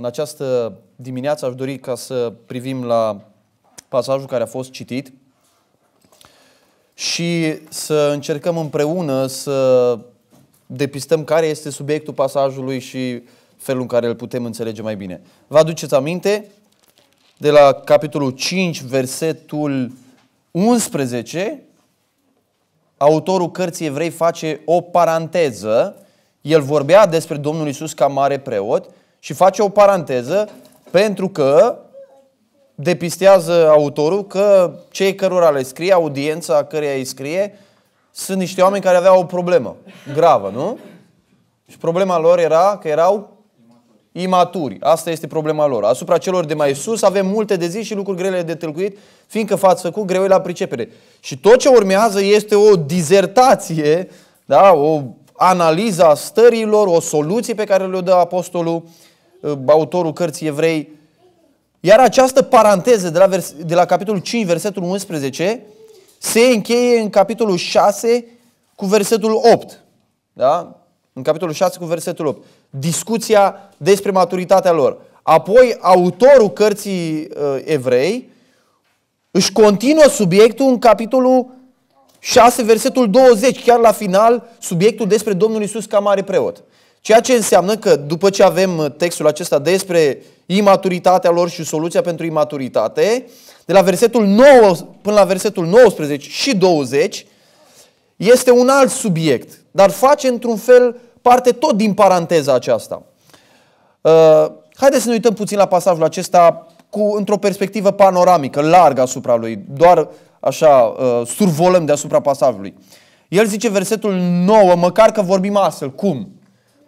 În această dimineață aș dori ca să privim la pasajul care a fost citit și să încercăm împreună să depistăm care este subiectul pasajului și felul în care îl putem înțelege mai bine. Vă aduceți aminte de la capitolul 5, versetul 11, autorul cărții evrei face o paranteză. El vorbea despre Domnul Isus ca mare preot și face o paranteză pentru că depistează autorul că cei cărora le scrie, audiența căreia îi scrie, sunt niște oameni care aveau o problemă gravă, nu? Și problema lor era că erau imaturi. Asta este problema lor. Asupra celor de mai sus avem multe de zis și lucruri grele de tâlcuit, fiindcă față cu greu la pricepere. Și tot ce urmează este o dizertație, da? o analiza stărilor, o soluție pe care le-o dă apostolul Uh, autorul cărții evrei. Iar această paranteză de la, vers- de la capitolul 5, versetul 11, se încheie în capitolul 6 cu versetul 8. Da? În capitolul 6 cu versetul 8. Discuția despre maturitatea lor. Apoi, autorul cărții uh, evrei își continuă subiectul în capitolul 6, versetul 20, chiar la final, subiectul despre Domnul Isus ca mare preot. Uh, Ceea ce înseamnă că după ce avem uh, textul acesta despre imaturitatea lor și soluția pentru imaturitate, de la versetul 9 până la versetul 19 și 20, este un alt subiect, dar face într-un fel parte tot din paranteza aceasta. Uh, haideți să ne uităm puțin la pasajul acesta cu, într-o perspectivă panoramică, largă asupra lui, doar așa, uh, survolăm deasupra pasajului. El zice versetul 9, măcar că vorbim astfel, cum?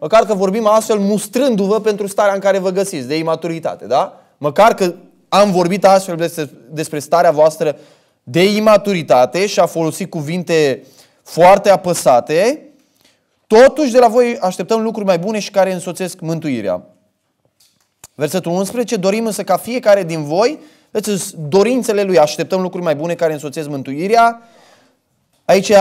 măcar că vorbim astfel mustrându-vă pentru starea în care vă găsiți, de imaturitate, da? Măcar că am vorbit astfel despre, starea voastră de imaturitate și a folosit cuvinte foarte apăsate, totuși de la voi așteptăm lucruri mai bune și care însoțesc mântuirea. Versetul 11, dorim însă ca fiecare din voi, deci dorințele lui, așteptăm lucruri mai bune care însoțesc mântuirea. Aici,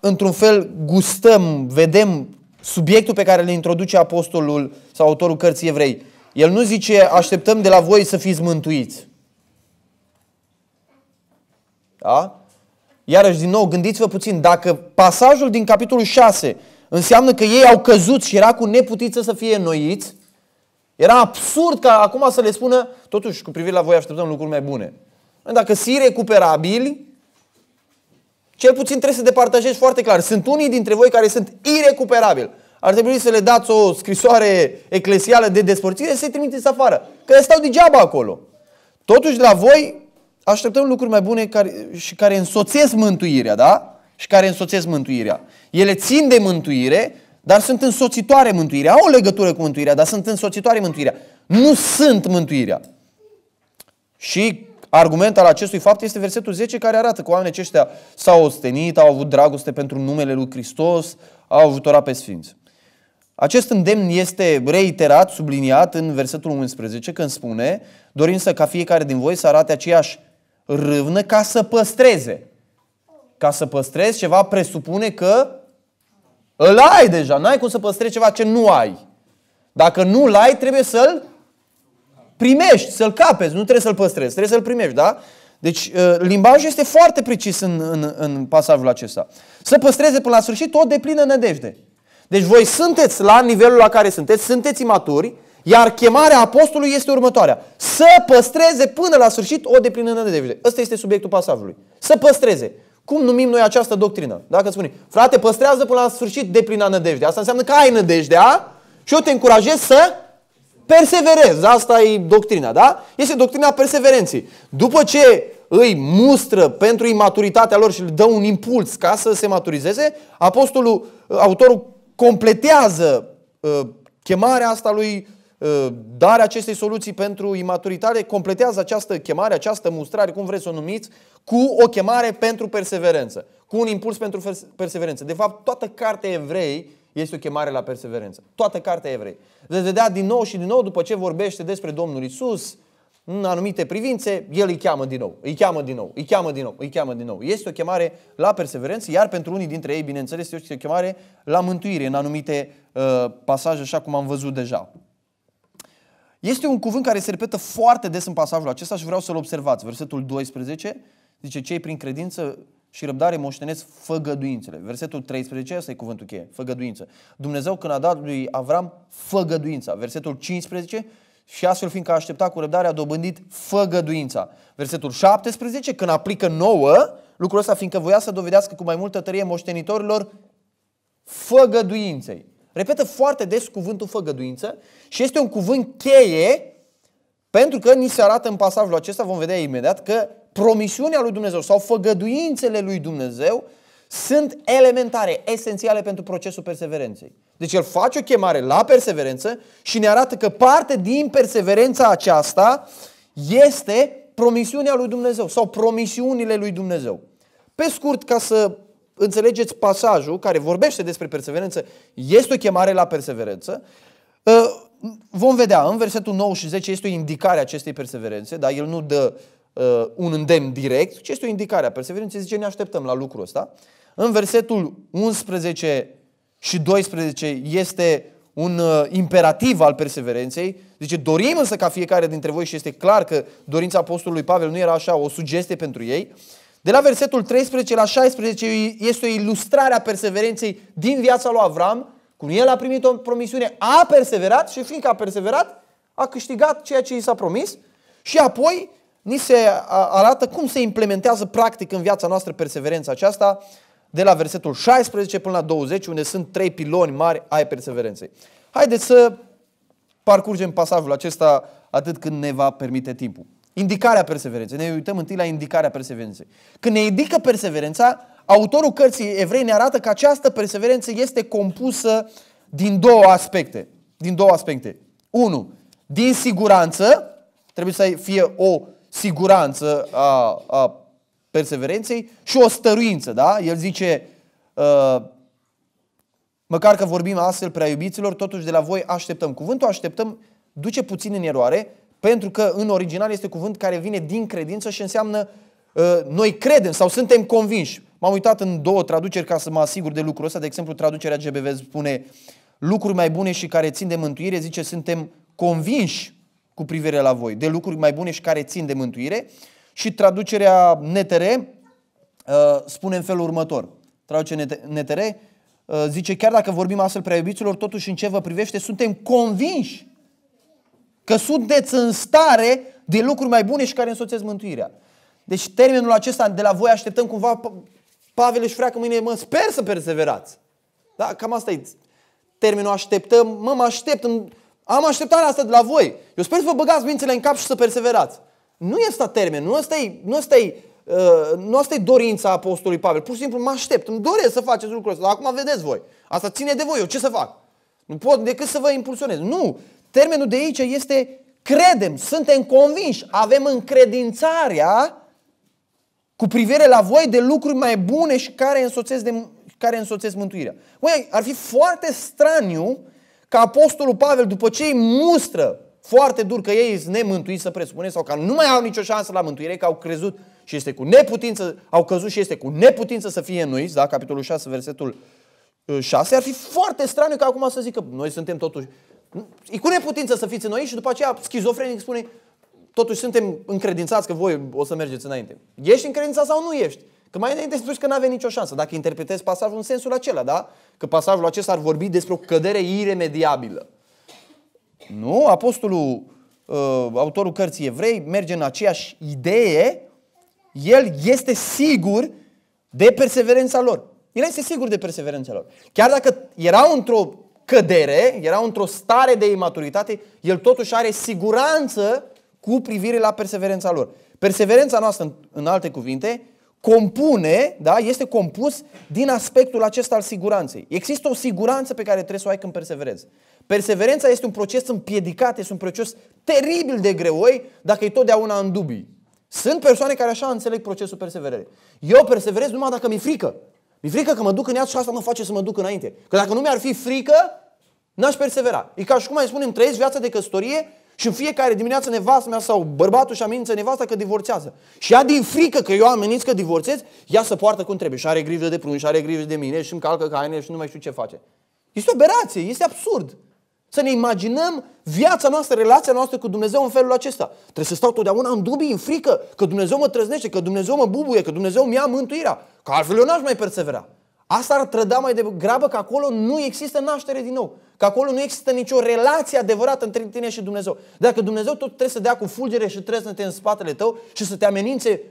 într-un fel, gustăm, vedem subiectul pe care le introduce apostolul sau autorul cărții evrei. El nu zice așteptăm de la voi să fiți mântuiți. Da? Iarăși, din nou, gândiți-vă puțin, dacă pasajul din capitolul 6 înseamnă că ei au căzut și era cu neputință să fie înnoiți, era absurd ca acum să le spună, totuși, cu privire la voi așteptăm lucruri mai bune. Dacă sunt recuperabili, cel puțin trebuie să departajezi foarte clar. Sunt unii dintre voi care sunt irecuperabili. Ar trebui să le dați o scrisoare eclesială de despărțire să-i trimiteți afară. Că stau degeaba acolo. Totuși, la voi așteptăm lucruri mai bune care, și care însoțesc mântuirea, da? Și care însoțesc mântuirea. Ele țin de mântuire, dar sunt însoțitoare mântuirea. Au o legătură cu mântuirea, dar sunt însoțitoare mântuirea. Nu sunt mântuirea. Și Argument al acestui fapt este versetul 10 care arată că oamenii aceștia s-au ostenit, au avut dragoste pentru numele lui Hristos, au avut pe sfinți. Acest îndemn este reiterat, subliniat în versetul 11 când spune dorim să ca fiecare din voi să arate aceeași râvnă ca să păstreze. Ca să păstrezi ceva presupune că îl ai deja, n-ai cum să păstrezi ceva ce nu ai. Dacă nu l-ai, trebuie să-l primești, să-l capezi, nu trebuie să-l păstrezi, trebuie să-l primești, da? Deci uh, limbajul este foarte precis în, în, în pasajul acesta. Să păstreze până la sfârșit o deplină nădejde. Deci voi sunteți la nivelul la care sunteți, sunteți imaturi, iar chemarea apostolului este următoarea. Să păstreze până la sfârșit o deplină nădejde. Ăsta este subiectul pasajului. Să păstreze. Cum numim noi această doctrină? Dacă spune, frate, păstrează până la sfârșit deplină nădejde. Asta înseamnă că ai nădejdea și eu te încurajez să Perseverez, asta e doctrina, da? Este doctrina perseverenței. După ce îi mustră pentru imaturitatea lor și le dă un impuls ca să se maturizeze, apostolul, uh, autorul completează uh, chemarea asta lui uh, darea acestei soluții pentru imaturitate, completează această chemare, această mustrare, cum vreți să o numiți, cu o chemare pentru perseverență, cu un impuls pentru perseverență. De fapt, toată cartea evrei este o chemare la perseverență. Toată cartea evrei. Veți vedea din nou și din nou după ce vorbește despre Domnul Isus, în anumite privințe, el îi cheamă din nou, îi cheamă din nou, îi cheamă din nou, îi cheamă din nou. Este o chemare la perseverență, iar pentru unii dintre ei, bineînțeles, este o chemare la mântuire în anumite uh, pasaje, așa cum am văzut deja. Este un cuvânt care se repetă foarte des în pasajul acesta și vreau să-l observați. Versetul 12 zice, cei prin credință și răbdare moștenesc făgăduințele. Versetul 13, asta e cuvântul cheie, făgăduință. Dumnezeu când a dat lui Avram făgăduința. Versetul 15, și astfel fiindcă a așteptat cu răbdare a dobândit făgăduința. Versetul 17, când aplică nouă, lucrul ăsta fiindcă voia să dovedească cu mai multă tărie moștenitorilor făgăduinței. Repetă foarte des cuvântul făgăduință și este un cuvânt cheie pentru că ni se arată în pasajul acesta, vom vedea imediat, că promisiunea lui Dumnezeu sau făgăduințele lui Dumnezeu sunt elementare, esențiale pentru procesul perseverenței. Deci el face o chemare la perseverență și ne arată că parte din perseverența aceasta este promisiunea lui Dumnezeu sau promisiunile lui Dumnezeu. Pe scurt, ca să înțelegeți pasajul care vorbește despre perseverență, este o chemare la perseverență. Ă, vom vedea, în versetul 9 și 10 este o indicare a acestei perseverențe, dar el nu dă uh, uh, un îndemn direct, ci este o indicare a perseverenței, zice ne așteptăm la lucrul ăsta. În versetul 11 și 12 este un uh, imperativ al perseverenței. Zice, dorim însă ca fiecare dintre voi și este clar că dorința apostolului Pavel nu era așa, o sugestie pentru ei. De la versetul 13 la 16 este o ilustrare a perseverenței din viața lui Avram, cum el a primit o promisiune, a perseverat și fiindcă a perseverat, a câștigat ceea ce i s-a promis și apoi ni se arată cum se implementează practic în viața noastră perseverența aceasta de la versetul 16 până la 20, unde sunt trei piloni mari ai perseverenței. Haideți să parcurgem pasajul acesta atât când ne va permite timpul. Indicarea perseverenței. Ne uităm întâi la indicarea perseverenței. Când ne indică perseverența, autorul cărții evrei ne arată că această perseverență este compusă din două aspecte. Din două aspecte. Unu, din siguranță, trebuie să fie o siguranță a, a perseverenței și o stăruință, da? El zice, uh, măcar că vorbim astfel prea iubiților, totuși de la voi așteptăm. Cuvântul așteptăm duce puțin în eroare, pentru că în original este cuvânt care vine din credință și înseamnă uh, noi credem sau suntem convinși. M-am uitat în două traduceri ca să mă asigur de lucrul ăsta. De exemplu, traducerea GBV spune lucruri mai bune și care țin de mântuire, zice suntem convinși cu privire la voi, de lucruri mai bune și care țin de mântuire. Și traducerea NTR uh, spune în felul următor. Traduce NTR, uh, zice, chiar dacă vorbim astfel prea iubiților, totuși în ce vă privește, suntem convinși că sunteți în stare de lucruri mai bune și care însoțesc mântuirea. Deci termenul acesta de la voi așteptăm cumva, Pavel își freacă mâine, mă, sper să perseverați. Da, cam asta e termenul așteptăm, mă, mă aștept, îmi, am așteptarea asta de la voi. Eu sper să vă băgați mințele în cap și să perseverați. Nu e asta termen, nu asta e, nu asta e, uh, nu asta e dorința apostolului Pavel. Pur și simplu mă aștept, îmi doresc să faceți lucrul ăsta, dar acum vedeți voi. Asta ține de voi, eu ce să fac? Nu pot decât să vă impulsionez. Nu, termenul de aici este credem, suntem convinși, avem încredințarea cu privire la voi de lucruri mai bune și care însoțesc, de, care însoțesc mântuirea. Uite, ar fi foarte straniu că Apostolul Pavel, după ce îi mustră foarte dur că ei sunt nemântuiți să presupune sau că nu mai au nicio șansă la mântuire, că au crezut și este cu neputință, au căzut și este cu neputință să fie noi, da? capitolul 6, versetul 6, uh, ar fi foarte straniu că acum să zic că noi suntem totuși, e cu neputință să fiți noi și după aceea schizofrenic spune, totuși suntem încredințați că voi o să mergeți înainte. Ești încredințat sau nu ești? Că mai înainte spui că nu aveai nicio șansă, dacă interpretezi pasajul în sensul acela, da? că pasajul acesta ar vorbi despre o cădere iremediabilă. Nu, apostolul, uh, autorul cărții evrei, merge în aceeași idee, el este sigur de perseverența lor. El este sigur de perseverența lor. Chiar dacă erau într-o cădere, erau într-o stare de imaturitate, el totuși are siguranță cu privire la perseverența lor. Perseverența noastră, în alte cuvinte, compune, da, este compus din aspectul acesta al siguranței. Există o siguranță pe care trebuie să o ai când perseverezi. Perseverența este un proces împiedicat, este un proces teribil de greoi dacă e totdeauna în dubii. Sunt persoane care așa înțeleg procesul perseverării. Eu perseverez numai dacă mi-e frică. Mi-e frică că mă duc în iad și asta mă face să mă duc înainte. Că dacă nu mi-ar fi frică, n-aș persevera. E ca și cum mai spunem, trăiesc viața de căsătorie și în fiecare dimineață nevastă mea sau bărbatul și amenință nevasta că divorțează. Și ea din frică că eu ameninț că divorțez, ea se poartă cum trebuie. Și are grijă de prun, și are grijă de mine, și îmi calcă ca și nu mai știu ce face. Este o aberație, este absurd. Să ne imaginăm viața noastră, relația noastră cu Dumnezeu în felul acesta. Trebuie să stau totdeauna în dubii, în frică, că Dumnezeu mă trăznește, că Dumnezeu mă bubuie, că Dumnezeu mi a mântuirea. Că altfel eu n-aș mai persevera. Asta ar trăda mai degrabă că acolo nu există naștere din nou. Că acolo nu există nicio relație adevărată între tine și Dumnezeu. Dacă Dumnezeu tot trebuie să dea cu fulgere și trebuie să te în spatele tău și să te amenințe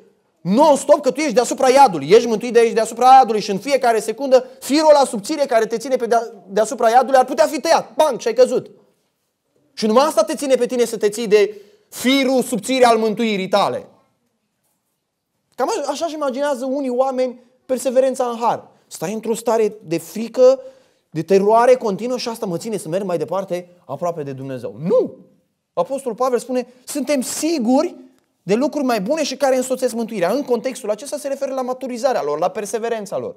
non-stop că tu ești deasupra iadului. Ești mântuit de aici deasupra iadului și în fiecare secundă firul la subțire care te ține pe deasupra iadului ar putea fi tăiat. Bang! Și ai căzut. Și numai asta te ține pe tine să te ții de firul subțire al mântuirii tale. Cam așa și imaginează unii oameni perseverența în har. Stai într-o stare de frică, de teroare continuă și asta mă ține să merg mai departe aproape de Dumnezeu. Nu! Apostolul Pavel spune, suntem siguri de lucruri mai bune și care însoțesc mântuirea. În contextul acesta se referă la maturizarea lor, la perseverența lor.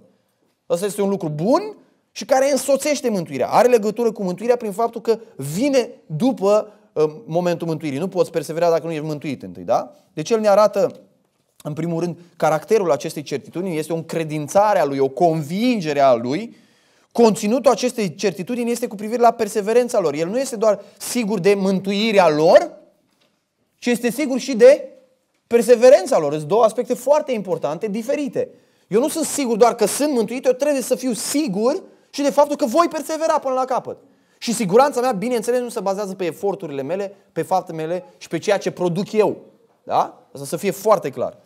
Asta este un lucru bun și care însoțește mântuirea. Are legătură cu mântuirea prin faptul că vine după uh, momentul mântuirii. Nu poți persevera dacă nu ești mântuit întâi, da? Deci el ne arată în primul rând, caracterul acestei certitudini este o încredințare a lui, o convingere a lui. Conținutul acestei certitudini este cu privire la perseverența lor. El nu este doar sigur de mântuirea lor, ci este sigur și de perseverența lor. Sunt două aspecte foarte importante, diferite. Eu nu sunt sigur doar că sunt mântuit, eu trebuie să fiu sigur și de faptul că voi persevera până la capăt. Și siguranța mea, bineînțeles, nu se bazează pe eforturile mele, pe faptele mele și pe ceea ce produc eu. Da? Asta să fie foarte clar.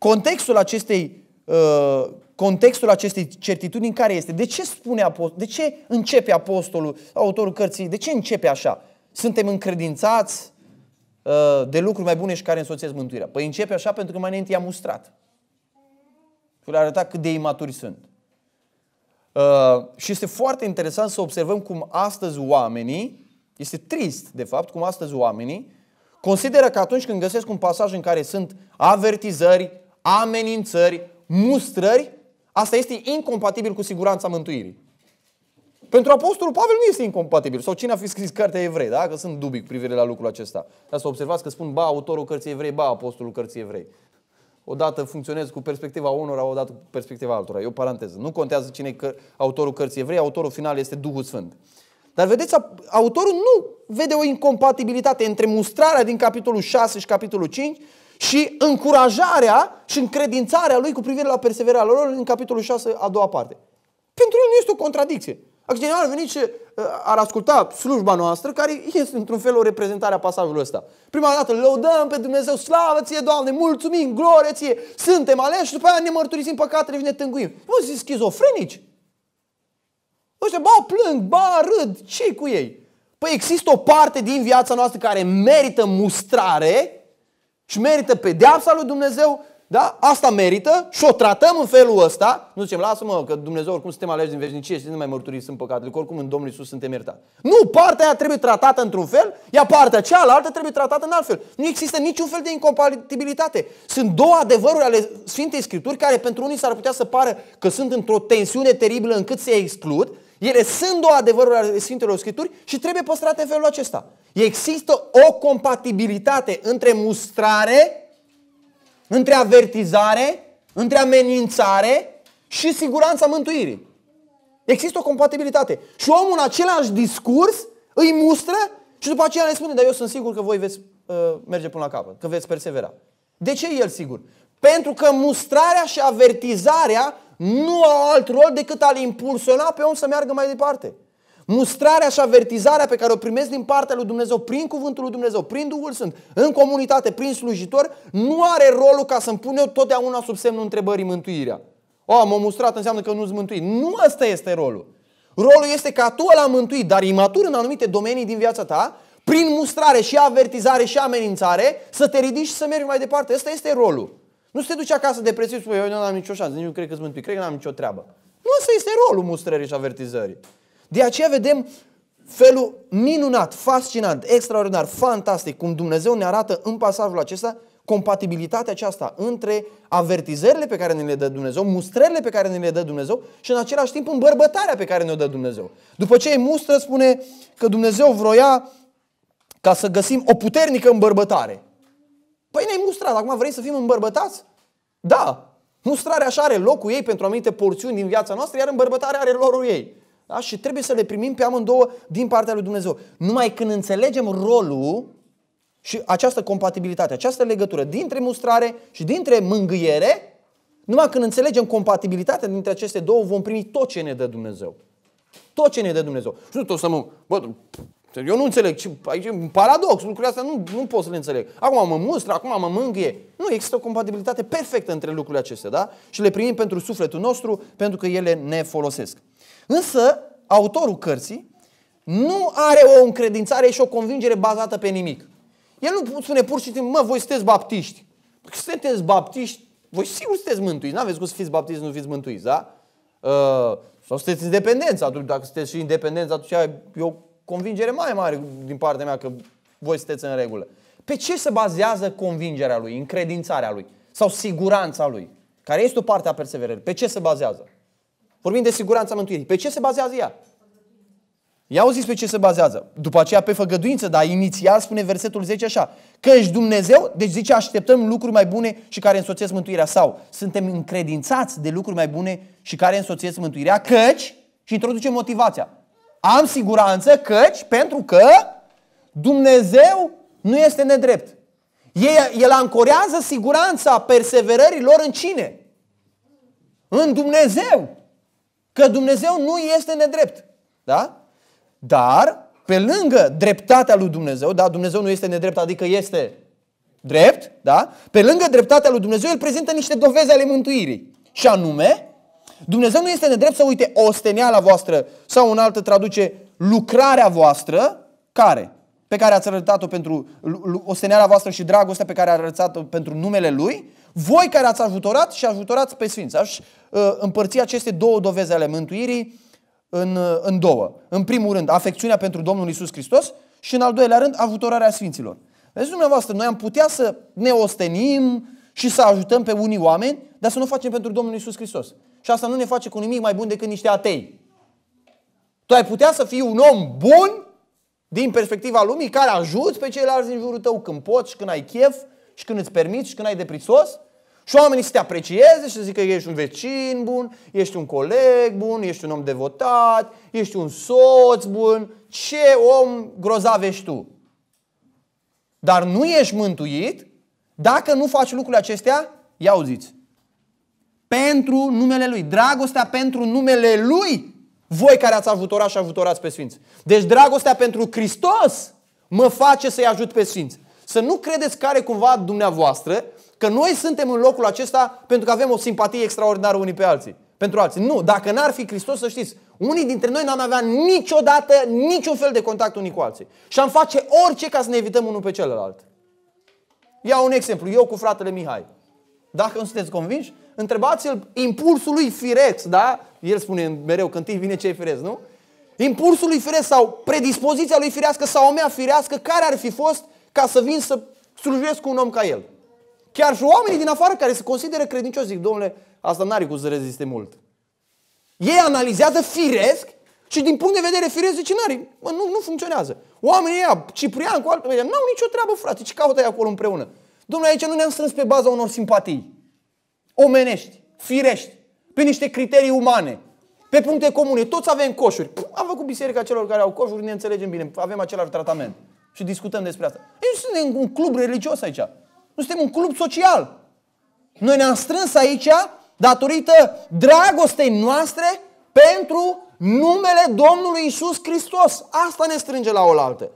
Contextul acestei, uh, contextul acestei certitudini care este? De ce spune apostol, de ce începe apostolul, autorul cărții, de ce începe așa? Suntem încredințați uh, de lucruri mai bune și care însoțesc mântuirea. Păi începe așa pentru că mai înainte i-a mustrat. Și le-a arătat cât de imaturi sunt. Uh, și este foarte interesant să observăm cum astăzi oamenii, este trist de fapt, cum astăzi oamenii consideră că atunci când găsesc un pasaj în care sunt avertizări, amenințări, mustrări, asta este incompatibil cu siguranța mântuirii. Pentru Apostolul Pavel nu este incompatibil. Sau cine a fi scris cartea evrei, da? Că sunt dubii cu privire la lucrul acesta. Dar să observați că spun ba autorul cărții evrei, ba apostolul cărții evrei. Odată funcționez cu perspectiva unora, odată cu perspectiva altora. Eu paranteză. Nu contează cine e autorul cărții evrei, autorul final este Duhul Sfânt. Dar vedeți, autorul nu vede o incompatibilitate între mustrarea din capitolul 6 și capitolul 5 și încurajarea și încredințarea lui cu privire la perseverarea lor în capitolul 6, a doua parte. Pentru el nu este o contradicție. Acțiunea ar venit și uh, ar asculta slujba noastră, care este într-un fel o reprezentare a pasajului ăsta. Prima dată lăudăm pe Dumnezeu, slavă ție, Doamne, mulțumim, glorie ție, suntem aleși și după aia ne mărturisim păcatele și ne tânguim. Nu zici schizofrenici. Ăștia, ba plâng, ba râd, ce cu ei? Păi există o parte din viața noastră care merită mustrare, și merită pedeapsa lui Dumnezeu, da? Asta merită și o tratăm în felul ăsta. Nu zicem, lasă-mă că Dumnezeu oricum suntem aleși din veșnicie și nu mai mărturii în păcatele, că oricum în Domnul Isus suntem iertați. Nu, partea aia trebuie tratată într-un fel, iar partea cealaltă trebuie tratată în alt fel. Nu există niciun fel de incompatibilitate. Sunt două adevăruri ale Sfintei Scripturi care pentru unii s-ar putea să pară că sunt într-o tensiune teribilă încât se exclud, ele sunt două adevăruri ale Sfintelor Scripturi și trebuie păstrate în felul acesta. Există o compatibilitate între mustrare, între avertizare, între amenințare și siguranța mântuirii. Există o compatibilitate. Și omul în același discurs îi mustră și după aceea le spune, dar eu sunt sigur că voi veți uh, merge până la capăt, că veți persevera. De ce el sigur? Pentru că mustrarea și avertizarea nu au alt rol decât a-l impulsiona pe om să meargă mai departe. Mustrarea și avertizarea pe care o primesc din partea lui Dumnezeu, prin cuvântul lui Dumnezeu, prin Duhul Sfânt, în comunitate, prin slujitor, nu are rolul ca să-mi pun eu totdeauna sub semnul întrebării mântuirea. O, oh, am mustrat, înseamnă că nu-ți mântui. Nu ăsta este rolul. Rolul este ca tu l-am mântuit, dar imatur în anumite domenii din viața ta, prin mustrare și avertizare și amenințare, să te ridici și să mergi mai departe. Ăsta este rolul. Nu se duce acasă depresiv și spune, eu nu am nicio șansă, nici nu cred că sunt cred că nu am nicio treabă. Nu asta este rolul mustrării și avertizării. De aceea vedem felul minunat, fascinant, extraordinar, fantastic, cum Dumnezeu ne arată în pasajul acesta compatibilitatea aceasta între avertizările pe care ne le dă Dumnezeu, mustrările pe care ne le dă Dumnezeu și în același timp îmbărbătarea pe care ne-o dă Dumnezeu. După ce îi mustră, spune că Dumnezeu vroia ca să găsim o puternică îmbărbătare. Păi ne-ai mustrat, acum vrei să fim îmbărbătați? Da, mustrarea așa are locul ei pentru anumite porțiuni din viața noastră, iar îmbărbătarea are lorul ei. Da? Și trebuie să le primim pe amândouă din partea lui Dumnezeu. Numai când înțelegem rolul și această compatibilitate, această legătură dintre mustrare și dintre mângâiere, numai când înțelegem compatibilitatea dintre aceste două, vom primi tot ce ne dă Dumnezeu. Tot ce ne dă Dumnezeu. Și nu tot să mă, bă, eu nu înțeleg. Ce, aici e un paradox. Lucrurile astea nu, nu pot să le înțeleg. Acum mă mustră, acum mă mângâie. Nu, există o compatibilitate perfectă între lucrurile acestea, da? Și le primim pentru sufletul nostru, pentru că ele ne folosesc. Însă, autorul cărții nu are o încredințare și o convingere bazată pe nimic. El nu spune pur și simplu, mă, voi sunteți baptiști. Că păi, sunteți baptiști, voi sigur sunteți mântuiți. N-aveți cum să fiți baptiști, nu fiți mântuiți, da? Uh, sau sunteți independenți, atunci dacă sunteți și independenți, atunci eu convingere mai mare din partea mea că voi sunteți în regulă. Pe ce se bazează convingerea lui, încredințarea lui sau siguranța lui, care este o parte a perseverării? Pe ce se bazează? Vorbim de siguranța mântuirii. Pe ce se bazează ea? Ia auziți pe ce se bazează. După aceea pe făgăduință, dar inițial spune versetul 10 așa. Că ești Dumnezeu, deci zice așteptăm lucruri mai bune și care însoțesc mântuirea. Sau suntem încredințați de lucruri mai bune și care însoțesc mântuirea, căci, și introduce motivația. Am siguranță căci, pentru că Dumnezeu nu este nedrept. El, el ancorează siguranța perseverării lor în cine? În Dumnezeu. Că Dumnezeu nu este nedrept. Da? Dar, pe lângă dreptatea lui Dumnezeu, da, Dumnezeu nu este nedrept, adică este drept, da? Pe lângă dreptatea lui Dumnezeu, el prezintă niște dovezi ale mântuirii. Și anume, Dumnezeu nu este nedrept să uite osteneala voastră sau în altă traduce lucrarea voastră, care? Pe care ați arătat-o pentru osteneala voastră și dragostea pe care ați arătat-o pentru numele Lui, voi care ați ajutorat și ajutorați pe Sfinți. Aș uh, împărți aceste două doveze ale mântuirii în, uh, în două. În primul rând, afecțiunea pentru Domnul Isus Hristos și în al doilea rând, ajutorarea Sfinților. Vezi dumneavoastră, noi am putea să ne ostenim și să ajutăm pe unii oameni, dar să nu o facem pentru Domnul Isus Hristos și asta nu ne face cu nimic mai bun decât niște atei. Tu ai putea să fii un om bun din perspectiva lumii care ajut pe ceilalți din jurul tău când poți și când ai chef și când îți permiți și când ai deprisos și oamenii să te aprecieze și să zică ești un vecin bun, ești un coleg bun, ești un om devotat, ești un soț bun, ce om grozav ești tu. Dar nu ești mântuit dacă nu faci lucrurile acestea, ia auziți, pentru numele Lui. Dragostea pentru numele Lui. Voi care ați ajutorat și ajutorați pe Sfinți. Deci dragostea pentru Hristos mă face să-i ajut pe Sfinți. Să nu credeți care cumva dumneavoastră că noi suntem în locul acesta pentru că avem o simpatie extraordinară unii pe alții. Pentru alții. Nu, dacă n-ar fi Hristos, să știți, unii dintre noi n-am avea niciodată niciun fel de contact unii cu alții. Și am face orice ca să ne evităm unul pe celălalt. Iau un exemplu, eu cu fratele Mihai. Dacă nu sunteți convinși, întrebați-l impulsul lui firex, da? El spune mereu, când întâi vine ce e firesc, nu? Impulsul lui firesc sau predispoziția lui firească sau omea firească, care ar fi fost ca să vin să slujesc un om ca el? Chiar și oamenii din afară care se consideră credincioși zic, domnule, asta n-are cum să reziste mult. Ei analizează firesc și din punct de vedere firesc zice, n nu, nu funcționează. Oamenii ăia, Ciprian cu altul, nu au nicio treabă, frate, ce caută acolo împreună? Domnule, aici nu ne-am strâns pe baza unor simpatii omenești, firești, pe niște criterii umane, pe puncte comune. Toți avem coșuri. Am făcut biserica celor care au coșuri, ne înțelegem bine, avem același tratament. Și discutăm despre asta. Ei, nu suntem un club religios aici. Nu suntem un club social. Noi ne-am strâns aici datorită dragostei noastre pentru numele Domnului Isus Hristos. Asta ne strânge la oaltă.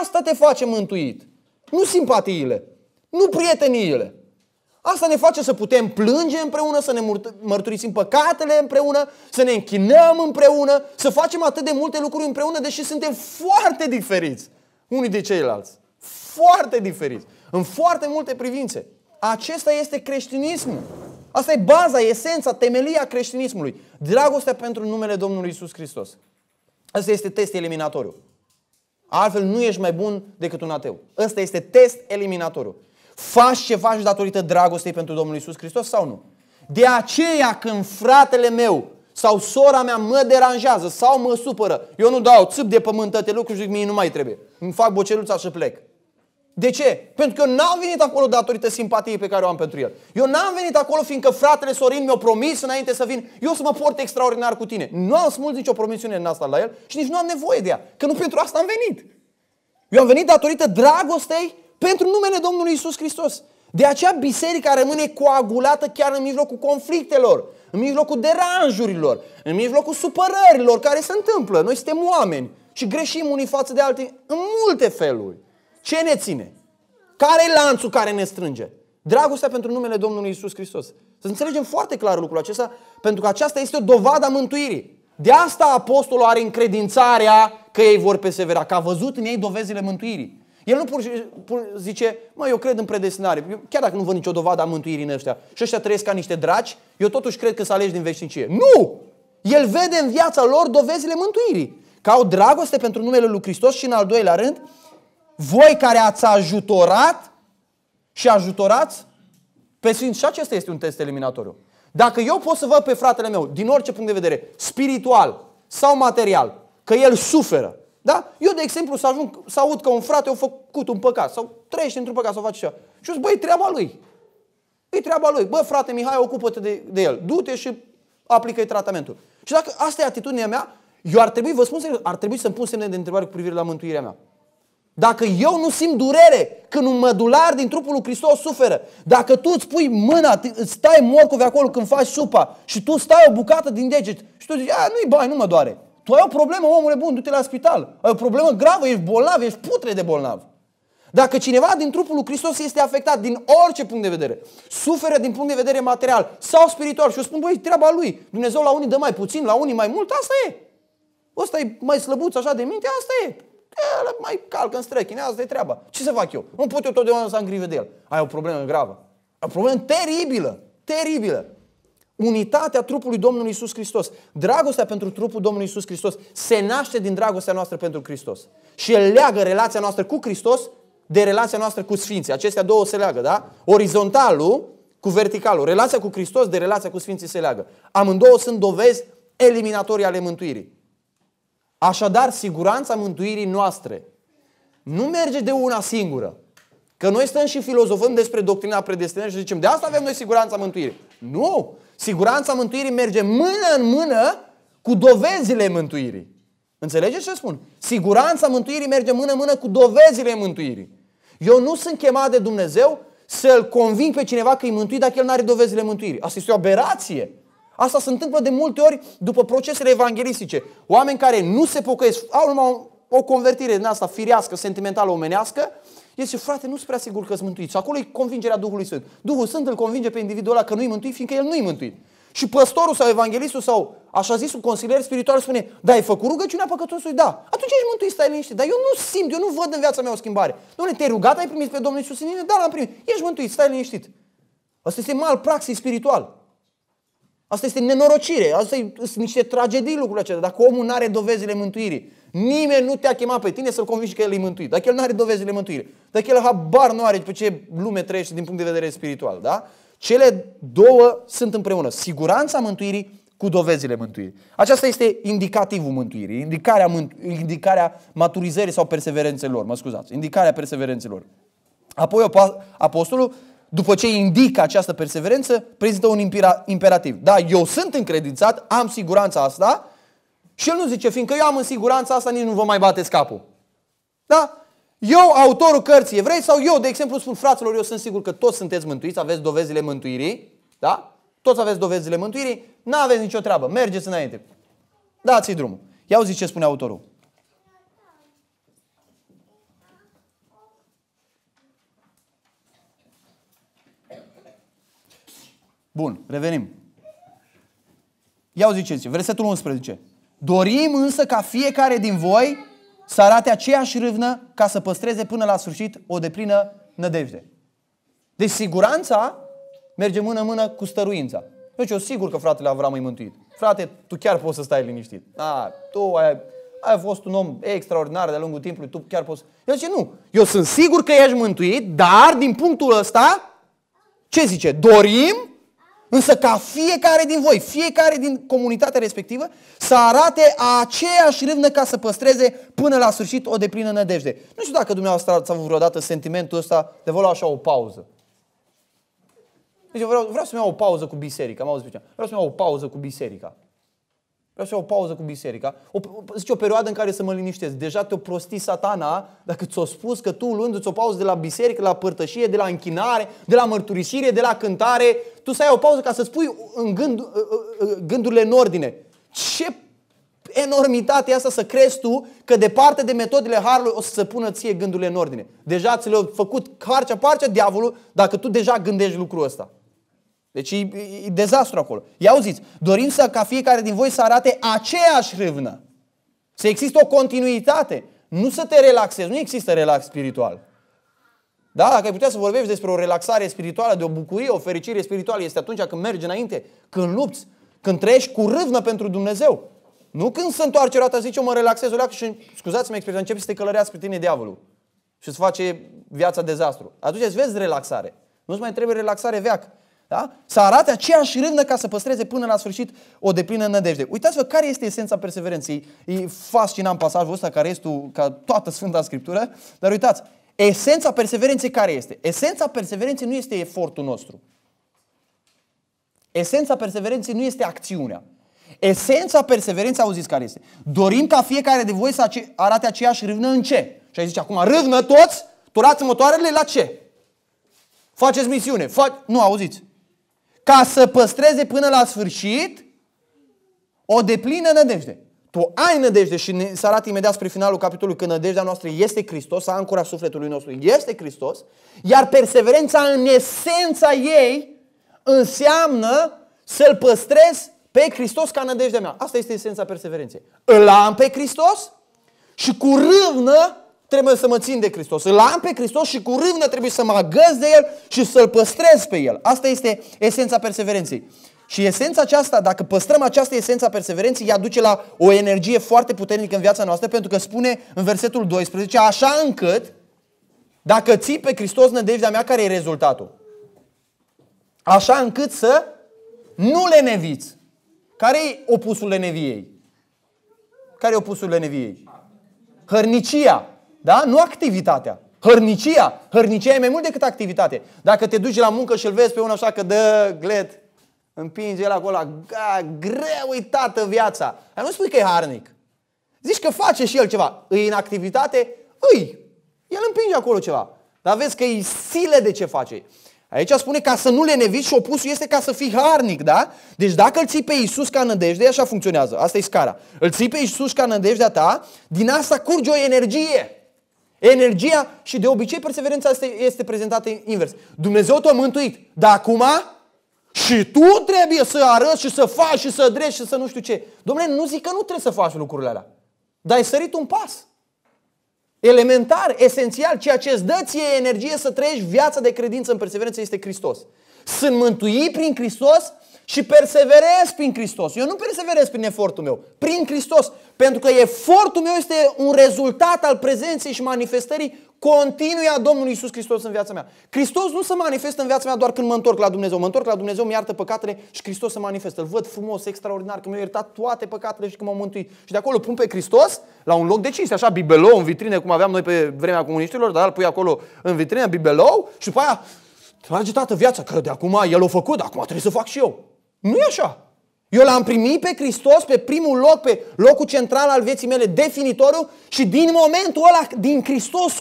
Asta te face mântuit. Nu simpatiile nu prieteniile. Asta ne face să putem plânge împreună, să ne mărturisim păcatele împreună, să ne închinăm împreună, să facem atât de multe lucruri împreună, deși suntem foarte diferiți unii de ceilalți. Foarte diferiți. În foarte multe privințe. Acesta este creștinismul. Asta e baza, esența, temelia creștinismului. Dragostea pentru numele Domnului Isus Hristos. Asta este test eliminatoriu. Altfel nu ești mai bun decât un ateu. Ăsta este test eliminatoriu. Faci ce faci datorită dragostei pentru Domnul Isus Hristos sau nu? De aceea când fratele meu sau sora mea mă deranjează sau mă supără, eu nu dau țâp de pământ toate lucruri și zic mie nu mai trebuie. Îmi fac boceluța și plec. De ce? Pentru că eu n-am venit acolo datorită simpatiei pe care o am pentru el. Eu n-am venit acolo fiindcă fratele Sorin mi-a promis înainte să vin, eu să mă port extraordinar cu tine. Nu am smuls nicio promisiune în asta la el și nici nu am nevoie de ea, că nu pentru asta am venit. Eu am venit datorită dragostei pentru numele Domnului Isus Hristos. De aceea biserica rămâne coagulată chiar în mijlocul conflictelor, în mijlocul deranjurilor, în mijlocul supărărilor care se întâmplă. Noi suntem oameni și greșim unii față de alții în multe feluri. Ce ne ține? Care e lanțul care ne strânge? Dragostea pentru numele Domnului Isus Hristos. Să înțelegem foarte clar lucrul acesta, pentru că aceasta este o dovadă a mântuirii. De asta apostolul are încredințarea că ei vor persevera, că a văzut în ei dovezile mântuirii. El nu pur, pur zice, mă, eu cred în predestinare, eu, chiar dacă nu văd nicio dovadă a mântuirii în ăștia și ăștia trăiesc ca niște draci, eu totuși cred că să alegi din veșnicie. Nu! El vede în viața lor dovezile mântuirii. Ca o dragoste pentru numele lui Hristos și în al doilea rând, voi care ați ajutorat și ajutorați pe Sfinți. Și acesta este un test eliminatoriu. Dacă eu pot să văd pe fratele meu, din orice punct de vedere, spiritual sau material, că el suferă, da? Eu, de exemplu, să ajung să aud că un frate a făcut un păcat sau trăiește într-un păcat sau face ceva. Și eu zic, băi, treaba lui. E treaba lui. Bă, frate Mihai, ocupă-te de, de el. Du-te și aplică-i tratamentul. Și dacă asta e atitudinea mea, eu ar trebui, vă spun ar trebui să-mi pun semne de întrebare cu privire la mântuirea mea. Dacă eu nu simt durere când un mădular din trupul lui Hristos suferă, dacă tu îți pui mâna, îți stai morcovi acolo când faci supa și tu stai o bucată din deget și tu zici, a, nu-i bai, nu mă doare. Tu ai o problemă, omule bun, du-te la spital. Ai o problemă gravă, ești bolnav, ești putre de bolnav. Dacă cineva din trupul lui Hristos este afectat din orice punct de vedere, suferă din punct de vedere material sau spiritual și eu spun, băi, treaba lui, Dumnezeu la unii dă mai puțin, la unii mai mult, asta e. Ăsta e mai slăbuț așa de minte, asta e. El mai calcă în străchine, asta e treaba. Ce să fac eu? Nu pot eu totdeauna să am grijă de el. Ai o problemă gravă. Ai o problemă teribilă, teribilă unitatea trupului Domnului Isus Hristos. Dragostea pentru trupul Domnului Isus Hristos se naște din dragostea noastră pentru Hristos. Și el leagă relația noastră cu Hristos de relația noastră cu Sfinții. Acestea două se leagă, da? Orizontalul cu verticalul. Relația cu Hristos de relația cu Sfinții se leagă. Amândouă sunt dovezi eliminatorii ale mântuirii. Așadar, siguranța mântuirii noastre nu merge de una singură. Că noi stăm și filozofăm despre doctrina predestinării și zicem, de asta avem noi siguranța mântuirii. Nu! Siguranța mântuirii merge mână în mână cu dovezile mântuirii. Înțelegeți ce spun? Siguranța mântuirii merge mână în mână cu dovezile mântuirii. Eu nu sunt chemat de Dumnezeu să-l conving pe cineva că e mântuit dacă el nu are dovezile mântuirii. Asta este o aberație. Asta se întâmplă de multe ori după procesele evanghelistice. Oameni care nu se pocăiesc, au numai o convertire din asta firească, sentimentală, omenească, el zice, frate, nu sunt prea sigur că sunt mântuit. Și acolo e convingerea Duhului Sfânt. Duhul Sfânt îl convinge pe individul ăla că nu-i mântuit, fiindcă el nu-i mântuit. Și păstorul sau evanghelistul sau așa un consilier spiritual spune, da, ai făcut rugăciunea păcătosului? Da. Atunci ești mântuit, stai liniște. Dar eu nu simt, eu nu văd în viața mea o schimbare. Domnule, te-ai rugat, ai primit pe Domnul Iisus în Da, l-am primit. Ești mântuit, stai liniștit. Asta este mal praxis spiritual. Asta este nenorocire, asta sunt niște tragedii lucrurile acestea. Dacă omul nu are dovezile mântuirii, Nimeni nu te-a chemat pe tine să-l convingi că el e mântuit. Dacă el nu are dovezi de mântuire. dacă el habar nu are pe ce lume trăiește din punct de vedere spiritual, da? Cele două sunt împreună. Siguranța mântuirii cu dovezile mântuirii. Aceasta este indicativul mântuirii, indicarea, mântu- indicarea maturizării sau perseverențelor, mă scuzați, indicarea perseverențelor. Apoi apostolul, după ce indică această perseverență, prezintă un imperativ. Da, eu sunt încredințat, am siguranța asta, și el nu zice, fiindcă eu am în siguranță asta, nici nu vă mai bateți capul. Da? Eu, autorul cărții evrei, sau eu, de exemplu, spun fraților, eu sunt sigur că toți sunteți mântuiți, aveți dovezile mântuirii, da? Toți aveți dovezile mântuirii, nu aveți nicio treabă, mergeți înainte. Dați-i drumul. Ia auzi ce spune autorul. Bun, revenim. ce zice, versetul 11. Dorim însă ca fiecare din voi să arate aceeași râvnă ca să păstreze până la sfârșit o deplină nădejde. Deci siguranța merge mână-mână cu stăruința. Eu sigur că fratele Avram e mântuit. Frate, tu chiar poți să stai liniștit. A, da, tu ai, ai fost un om extraordinar de-a lungul timpului, tu chiar poți... El zice, nu, eu sunt sigur că ești mântuit, dar din punctul ăsta, ce zice? Dorim Însă ca fiecare din voi, fiecare din comunitatea respectivă să arate aceeași râvnă ca să păstreze până la sfârșit o deplină nădejde. Nu știu dacă dumneavoastră ați avut vreodată sentimentul ăsta de vă lua așa o pauză. Deci eu vreau, vreau să-mi iau o pauză cu biserica, am auzit pe Vreau să-mi iau o pauză cu biserica. Vreau să iau o pauză cu biserica. O, zice, o perioadă în care să mă liniștesc. Deja te-o prosti satana dacă ți-o spus că tu luându-ți o pauză de la biserică, de la părtășie, de la închinare, de la mărturisire, de la cântare, tu să ai o pauză ca să spui în gând, uh, uh, uh, gândurile în ordine. Ce enormitate asta să crezi tu că departe de metodele Harului o să se pună ție gândurile în ordine. Deja ți le-au făcut carcea parcea diavolul dacă tu deja gândești lucrul ăsta. Deci e, e dezastru acolo. Ia auziți, dorim să, ca fiecare din voi să arate aceeași râvnă. Să există o continuitate. Nu să te relaxezi. Nu există relax spiritual. Da? Dacă ai putea să vorbești despre o relaxare spirituală, de o bucurie, o fericire spirituală, este atunci când mergi înainte, când lupți, când trăiești cu râvnă pentru Dumnezeu. Nu când se întoarce roata, zice, eu mă relaxez o leacă și, scuzați-mă expresia, începi să te călărească pe tine diavolul și să face viața dezastru. Atunci îți vezi relaxare. Nu-ți mai trebuie relaxare veac. Da? Să arate aceeași râvnă ca să păstreze până la sfârșit o deplină nădejde. Uitați-vă care este esența perseverenței. E fascinant pasajul ăsta care este ca toată Sfânta Scriptură, dar uitați, esența perseverenței care este? Esența perseverenței nu este efortul nostru. Esența perseverenței nu este acțiunea. Esența perseverenței, auziți care este? Dorim ca fiecare de voi să arate aceeași râvnă în ce? Și ai zice acum, râvnă toți, turați motoarele la ce? Faceți misiune. Fa- nu, auziți ca să păstreze până la sfârșit o deplină nădejde. Tu ai nădejde și ne, să arată imediat spre finalul capitolului că nădejdea noastră este Hristos, ancora sufletului nostru este Hristos, iar perseverența în esența ei înseamnă să-L păstrez pe Hristos ca nădejdea mea. Asta este esența perseverenței. Îl am pe Hristos și cu râvnă trebuie să mă țin de Hristos. Îl am pe Hristos și cu râvnă trebuie să mă agăz de El și să-L păstrez pe El. Asta este esența perseverenței. Și esența aceasta, dacă păstrăm această esență a perseverenței, ea duce la o energie foarte puternică în viața noastră, pentru că spune în versetul 12, așa încât, dacă ții pe Hristos nădejdea mea, care e rezultatul? Așa încât să nu le neviți. Care e opusul leneviei? Care e opusul leneviei? Hărnicia. Da? Nu activitatea. Hărnicia. Hărnicia e mai mult decât activitate. Dacă te duci la muncă și îl vezi pe unul așa că dă glet, împinge el acolo, ga, greu uitată viața. Dar nu spui că e harnic. Zici că face și el ceva. Îi în activitate, îi. El împinge acolo ceva. Dar vezi că e sile de ce face. Aici spune ca să nu le neviți și opusul este ca să fii harnic, da? Deci dacă îl ții pe Iisus ca nădejde, așa funcționează. Asta e scara. Îl ții pe Iisus ca nădejdea ta, din asta curge o energie. Energia și de obicei perseverența este, este prezentată invers. Dumnezeu te-a mântuit, dar acum și tu trebuie să arăți și să faci și să drești și să nu știu ce. Domnule, nu zic că nu trebuie să faci lucrurile alea. Dar ai sărit un pas. Elementar, esențial, ceea ce îți dă ție energie să trăiești viața de credință în perseverență este Hristos. Sunt mântuit prin Hristos și perseverez prin Hristos. Eu nu perseverez prin efortul meu, prin Hristos. Pentru că efortul meu este un rezultat al prezenței și manifestării continue a Domnului Isus Hristos în viața mea. Hristos nu se manifestă în viața mea doar când mă întorc la Dumnezeu. Mă întorc la Dumnezeu, mi iartă păcatele și Hristos se manifestă. Îl văd frumos, extraordinar, că mi-a iertat toate păcatele și că m am mântuit. Și de acolo pun pe Hristos la un loc de cinste, așa bibelou în vitrine, cum aveam noi pe vremea comuniștilor, dar îl pui acolo în vitrine, bibelou și după aia trage toată viața, că de acum el o făcut, acum trebuie să fac și eu. Nu e așa. Eu l-am primit pe Hristos pe primul loc, pe locul central al vieții mele, definitoriu și din momentul ăla, din Hristos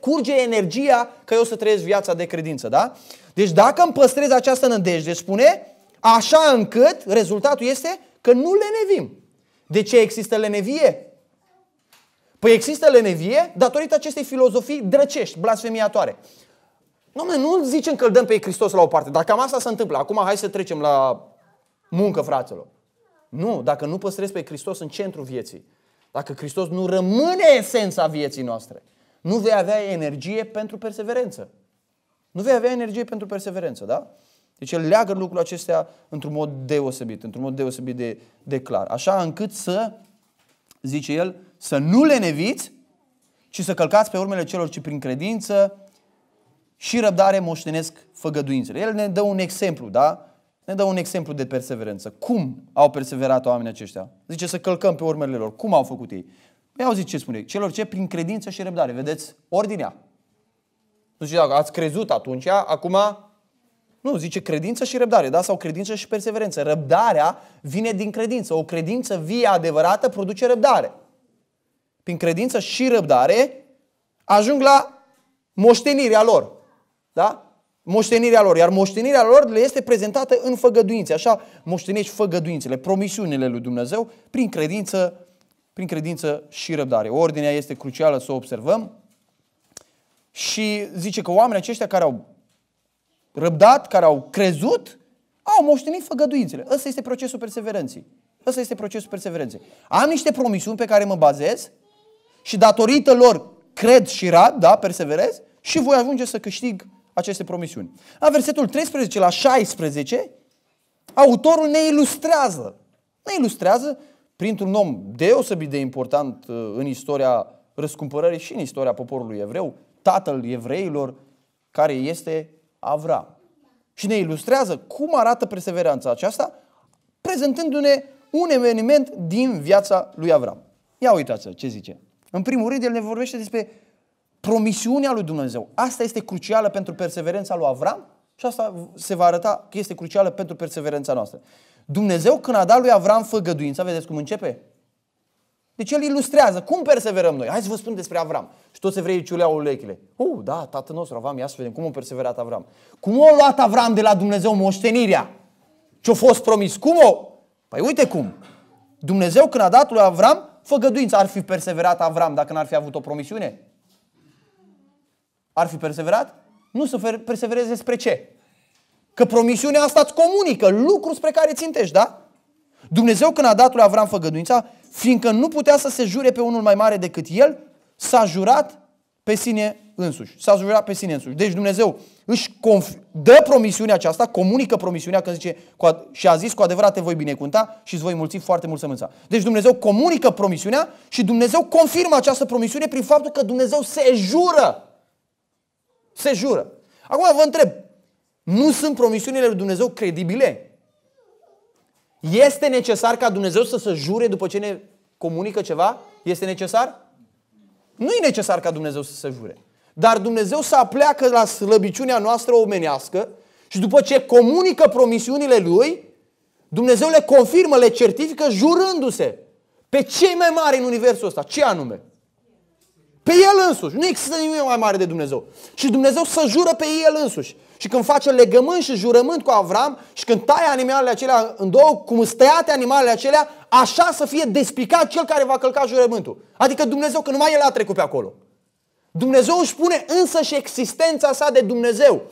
curge energia că eu să trăiesc viața de credință, da? Deci dacă îmi păstrez această nădejde, spune, așa încât rezultatul este că nu lenevim. De ce există lenevie? Păi există lenevie datorită acestei filozofii drăcești, blasfemiatoare. Nu, nu zicem că îl dăm pe Hristos la o parte, dar cam asta se întâmplă. Acum hai să trecem la muncă, fraților. Nu, dacă nu păstrezi pe Hristos în centrul vieții, dacă Hristos nu rămâne esența vieții noastre, nu vei avea energie pentru perseverență. Nu vei avea energie pentru perseverență, da? Deci el leagă lucrul acestea într-un mod deosebit, într-un mod deosebit de, de clar. Așa încât să, zice el, să nu le neviți, ci să călcați pe urmele celor ce prin credință și răbdare moștenesc făgăduințele. El ne dă un exemplu, da? Ne dă un exemplu de perseverență. Cum au perseverat oamenii aceștia? Zice să călcăm pe urmele lor. Cum au făcut ei? Păi zis ce spune. Celor ce prin credință și răbdare. Vedeți? Ordinea. Nu zice dacă ați crezut atunci, acum... Nu, zice credință și răbdare, da? Sau credință și perseverență. Răbdarea vine din credință. O credință vie adevărată produce răbdare. Prin credință și răbdare ajung la moștenirea lor. Da? moștenirea lor. Iar moștenirea lor le este prezentată în făgăduințe. Așa moștenești făgăduințele, promisiunile lui Dumnezeu prin credință, prin credință și răbdare. Ordinea este crucială să o observăm. Și zice că oamenii aceștia care au răbdat, care au crezut, au moștenit făgăduințele. Ăsta este procesul perseverenței. Ăsta este procesul perseverenței. Am niște promisiuni pe care mă bazez și datorită lor cred și rad, da, perseverez și voi ajunge să câștig aceste promisiuni. La versetul 13 la 16, autorul ne ilustrează. Ne ilustrează printr-un om deosebit de important uh, în istoria răscumpărării și în istoria poporului evreu, tatăl evreilor, care este Avram. Și ne ilustrează cum arată perseveranța aceasta, prezentându-ne un eveniment din viața lui Avram. Ia uitați ce zice. În primul rând, el ne vorbește despre promisiunea lui Dumnezeu. Asta este crucială pentru perseverența lui Avram și asta se va arăta că este crucială pentru perseverența noastră. Dumnezeu când a dat lui Avram făgăduința, vedeți cum începe? Deci el ilustrează cum perseverăm noi. Hai să vă spun despre Avram. Și toți evreii ciuleau urechile. Uh, da, tatăl nostru Avram, ia să vedem cum a perseverat Avram. Cum a luat Avram de la Dumnezeu moștenirea? Ce-a fost promis? Cum o? Păi uite cum. Dumnezeu când a dat lui Avram făgăduința, ar fi perseverat Avram dacă n-ar fi avut o promisiune? ar fi perseverat? Nu să persevereze spre ce? Că promisiunea asta îți comunică lucru spre care țintești, da? Dumnezeu când a dat lui Avram făgăduința, fiindcă nu putea să se jure pe unul mai mare decât el, s-a jurat pe sine însuși. S-a jurat pe sine însuși. Deci Dumnezeu își dă promisiunea aceasta, comunică promisiunea când zice și a zis cu adevărat te voi binecuvânta și îți voi mulți foarte mult sămânța. Deci Dumnezeu comunică promisiunea și Dumnezeu confirmă această promisiune prin faptul că Dumnezeu se jură se jură. Acum vă întreb, nu sunt promisiunile lui Dumnezeu credibile? Este necesar ca Dumnezeu să se jure după ce ne comunică ceva? Este necesar? Nu e necesar ca Dumnezeu să se jure. Dar Dumnezeu să apleacă la slăbiciunea noastră omenească și după ce comunică promisiunile Lui, Dumnezeu le confirmă, le certifică jurându-se pe cei mai mari în universul ăsta. Ce anume? Pe El însuși. Nu există nimic mai mare de Dumnezeu. Și Dumnezeu să jură pe El însuși. Și când face legământ și jurământ cu Avram și când taie animalele acelea în două, cum stăiate animalele acelea, așa să fie despicat cel care va călca jurământul. Adică Dumnezeu, că numai El a trecut pe acolo. Dumnezeu își pune însă și existența sa de Dumnezeu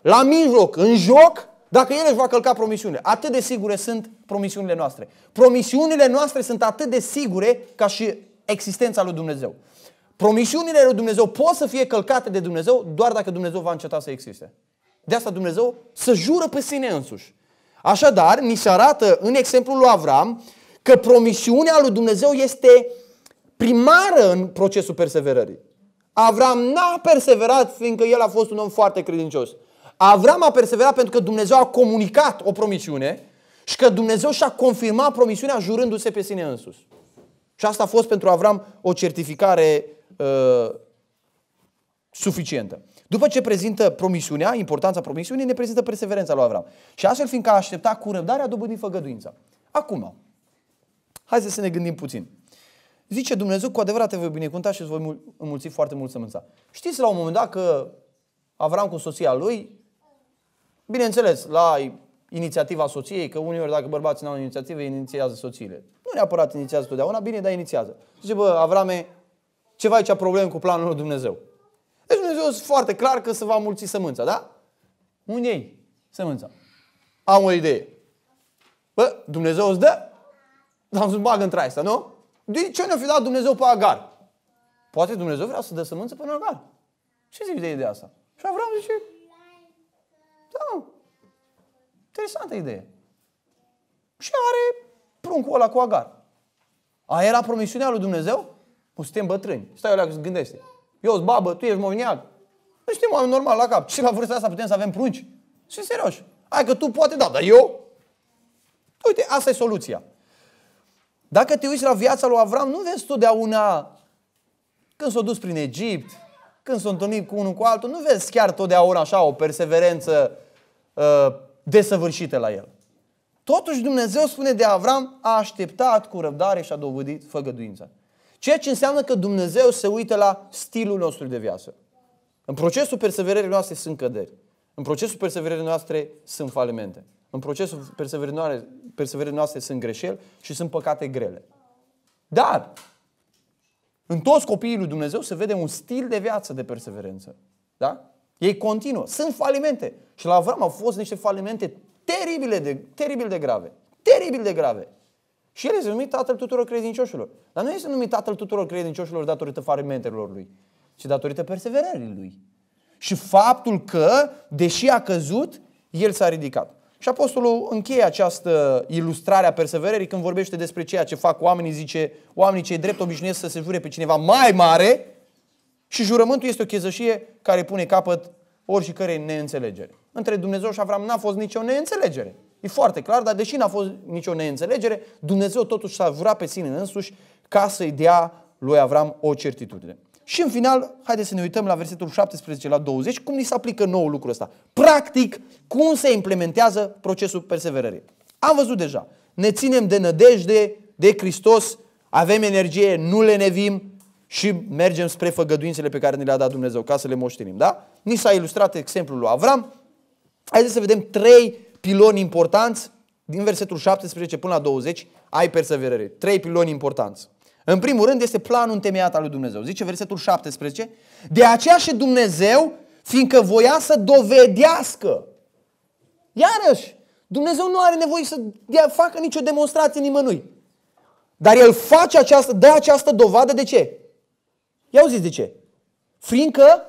la mijloc, în joc, dacă El își va călca promisiunile. Atât de sigure sunt promisiunile noastre. Promisiunile noastre sunt atât de sigure ca și existența lui Dumnezeu. Promisiunile lui Dumnezeu pot să fie călcate de Dumnezeu doar dacă Dumnezeu va înceta să existe. De asta Dumnezeu să jură pe sine însuși. Așadar, ni se arată în exemplul lui Avram că promisiunea lui Dumnezeu este primară în procesul perseverării. Avram n-a perseverat fiindcă el a fost un om foarte credincios. Avram a perseverat pentru că Dumnezeu a comunicat o promisiune și că Dumnezeu și-a confirmat promisiunea jurându-se pe sine însuși. Și asta a fost pentru Avram o certificare uh, suficientă. După ce prezintă promisiunea, importanța promisiunii, ne prezintă perseverența lui Avram. Și astfel, fiindcă a așteptat cu răbdare, a dobândit făgăduința. Acum, hai să ne gândim puțin. Zice Dumnezeu, cu adevărat te voi binecuvânta și îți voi înmulți foarte mult sămânța. Știți la un moment dat că Avram cu soția lui, bineînțeles, la inițiativa soției, că uneori dacă bărbații nu au inițiativă, inițiază soțiile. Nu neapărat inițiază totdeauna, bine, dar inițiază. Zice, bă, Avrame, ceva aici probleme cu planul lui Dumnezeu. Deci Dumnezeu este foarte clar că se va mulți sămânța, da? Unde e sămânța? Am o idee. Bă, Dumnezeu îți dă? Dar îți bagă într asta, nu? De ce ne-a fi dat Dumnezeu pe Agar? Poate Dumnezeu vrea să dă sămânță până Agar. Ce zici de ideea asta? Și vreau să zice, da, interesantă idee. Și are pruncul ăla cu Agar. A era promisiunea lui Dumnezeu? Nu suntem bătrâni. Stai alea să gândește. Eu sunt babă, tu ești moviniat. Nu știm oameni normal la cap. Și la vârsta asta putem să avem prunci? Sunt serios. Hai că tu poate da, dar eu? Uite, asta e soluția. Dacă te uiți la viața lui Avram, nu vezi totdeauna când s-a dus prin Egipt, când s-a întâlnit cu unul cu altul, nu vezi chiar totdeauna așa o perseverență uh, desăvârșită la el. Totuși Dumnezeu spune de Avram, a așteptat cu răbdare și a dovedit făgăduința. Ceea ce înseamnă că Dumnezeu se uită la stilul nostru de viață. În procesul perseverării noastre sunt căderi. În procesul perseverării noastre sunt falimente. În procesul perseverării noastre, noastre sunt greșeli și sunt păcate grele. Dar, în toți copiii lui Dumnezeu se vede un stil de viață de perseverență. Da? Ei continuă. Sunt falimente. Și la Avram au fost niște falimente teribile de, teribil de grave. Teribil de grave. Și el este numit tatăl tuturor credincioșilor. Dar nu este numit tatăl tuturor credincioșilor datorită falimentelor lui, ci datorită perseverării lui. Și faptul că, deși a căzut, el s-a ridicat. Și apostolul încheie această ilustrare a perseverării când vorbește despre ceea ce fac oamenii, zice, oamenii cei drept obișnuiesc să se jure pe cineva mai mare și jurământul este o chezășie care pune capăt oricărei neînțelegere. Între Dumnezeu și Avram n-a fost nicio neînțelegere. E foarte clar, dar deși n-a fost nicio neînțelegere, Dumnezeu totuși s-a vrut pe sine însuși ca să-i dea lui Avram o certitudine. Și în final, haideți să ne uităm la versetul 17 la 20, cum ni se aplică nou lucrul ăsta. Practic, cum se implementează procesul perseverării. Am văzut deja, ne ținem de nădejde, de Hristos, avem energie, nu le nevim și mergem spre făgăduințele pe care ne le-a dat Dumnezeu ca să le moștenim. Da? Ni s-a ilustrat exemplul lui Avram. Haideți să vedem trei piloni importanți din versetul 17 până la 20, ai perseverare. Trei piloni importanți. În primul rând este planul întemeiat al lui Dumnezeu. Zice versetul 17, de aceea și Dumnezeu, fiindcă voia să dovedească. Iarăși, Dumnezeu nu are nevoie să facă nicio demonstrație nimănui. Dar El face această, dă această dovadă de ce? Ia uziți de ce? Fiindcă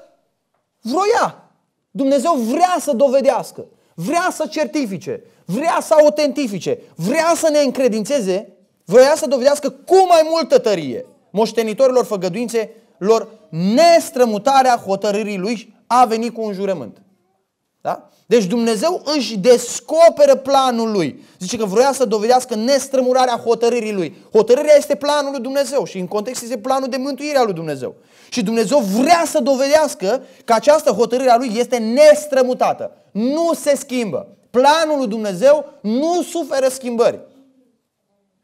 vroia. Dumnezeu vrea să dovedească vrea să certifice, vrea să autentifice, vrea să ne încredințeze, vrea să dovedească cu mai multă tărie moștenitorilor făgăduințe lor nestrămutarea hotărârii lui a venit cu un jurământ. Da? Deci Dumnezeu își descoperă planul lui. Zice că vroia să dovedească nestrămurarea hotărârii lui. Hotărârea este planul lui Dumnezeu și în context este planul de mântuire al lui Dumnezeu. Și Dumnezeu vrea să dovedească că această hotărâre a lui este nestrămutată. Nu se schimbă. Planul lui Dumnezeu nu suferă schimbări.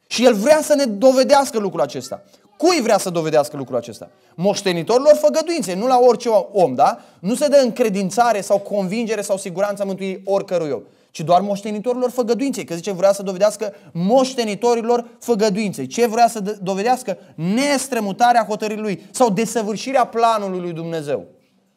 Și el vrea să ne dovedească lucrul acesta. Cui vrea să dovedească lucrul acesta? Moștenitorilor făgăduințe, nu la orice om, da? Nu se dă încredințare sau convingere sau siguranța mântuirii oricărui om, ci doar moștenitorilor făgăduințe. Că zice, vrea să dovedească moștenitorilor făgăduințe. Ce vrea să dovedească? Nestrămutarea hotărârii lui sau desăvârșirea planului lui Dumnezeu.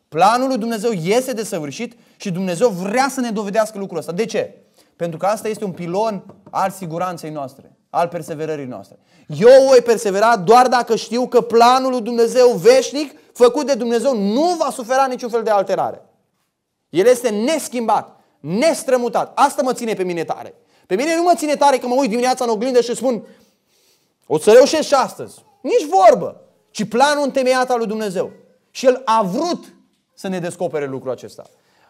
Planul lui Dumnezeu este desăvârșit și Dumnezeu vrea să ne dovedească lucrul ăsta. De ce? Pentru că asta este un pilon al siguranței noastre al perseverării noastre. Eu voi persevera doar dacă știu că planul lui Dumnezeu veșnic, făcut de Dumnezeu, nu va sufera niciun fel de alterare. El este neschimbat, nestrămutat. Asta mă ține pe mine tare. Pe mine nu mă ține tare că mă uit dimineața în oglindă și spun o să reușesc și astăzi. Nici vorbă, ci planul întemeiat al lui Dumnezeu. Și El a vrut să ne descopere lucrul acesta.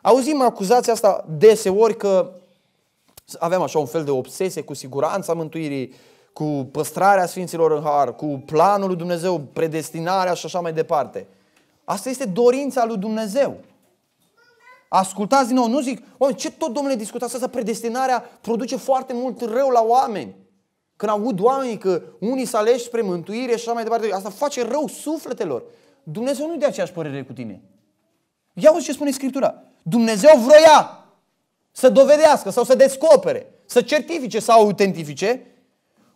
Auzim acuzația asta deseori că Aveam așa un fel de obsesie cu siguranța mântuirii, cu păstrarea Sfinților în har, cu planul lui Dumnezeu, predestinarea și așa mai departe. Asta este dorința lui Dumnezeu. Ascultați din nou, nu zic, oameni, ce tot domnule discutați asta, predestinarea produce foarte mult rău la oameni. Când aud oamenii că unii să aleși spre mântuire și așa mai departe, asta face rău sufletelor. Dumnezeu nu e de aceeași părere cu tine. Ia uite ce spune Scriptura. Dumnezeu vroia să dovedească sau să descopere, să certifice sau autentifice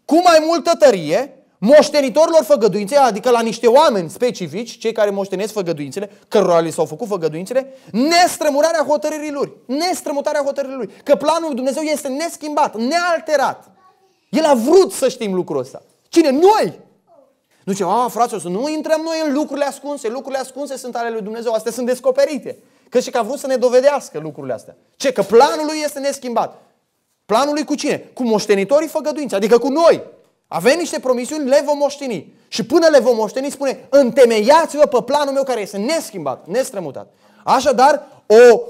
cu mai multă tărie moștenitorilor făgăduinței, adică la niște oameni specifici, cei care moștenesc făgăduințele, cărora li s-au făcut făgăduințele, nestrămurarea hotărârii lor. Nestrămutarea hotărârii lui. Că planul lui Dumnezeu este neschimbat, nealterat. El a vrut să știm lucrul ăsta. Cine? Noi! Nu ce, a, fraților, să nu intrăm noi în lucrurile ascunse. Lucrurile ascunse sunt ale lui Dumnezeu, astea sunt descoperite. Că și că a vrut să ne dovedească lucrurile astea. Ce? Că planul lui este neschimbat. Planul lui cu cine? Cu moștenitorii făgăduinți, adică cu noi. Avem niște promisiuni, le vom moșteni. Și până le vom moșteni, spune, întemeiați-vă pe planul meu care este neschimbat, nestrămutat. Așadar, o,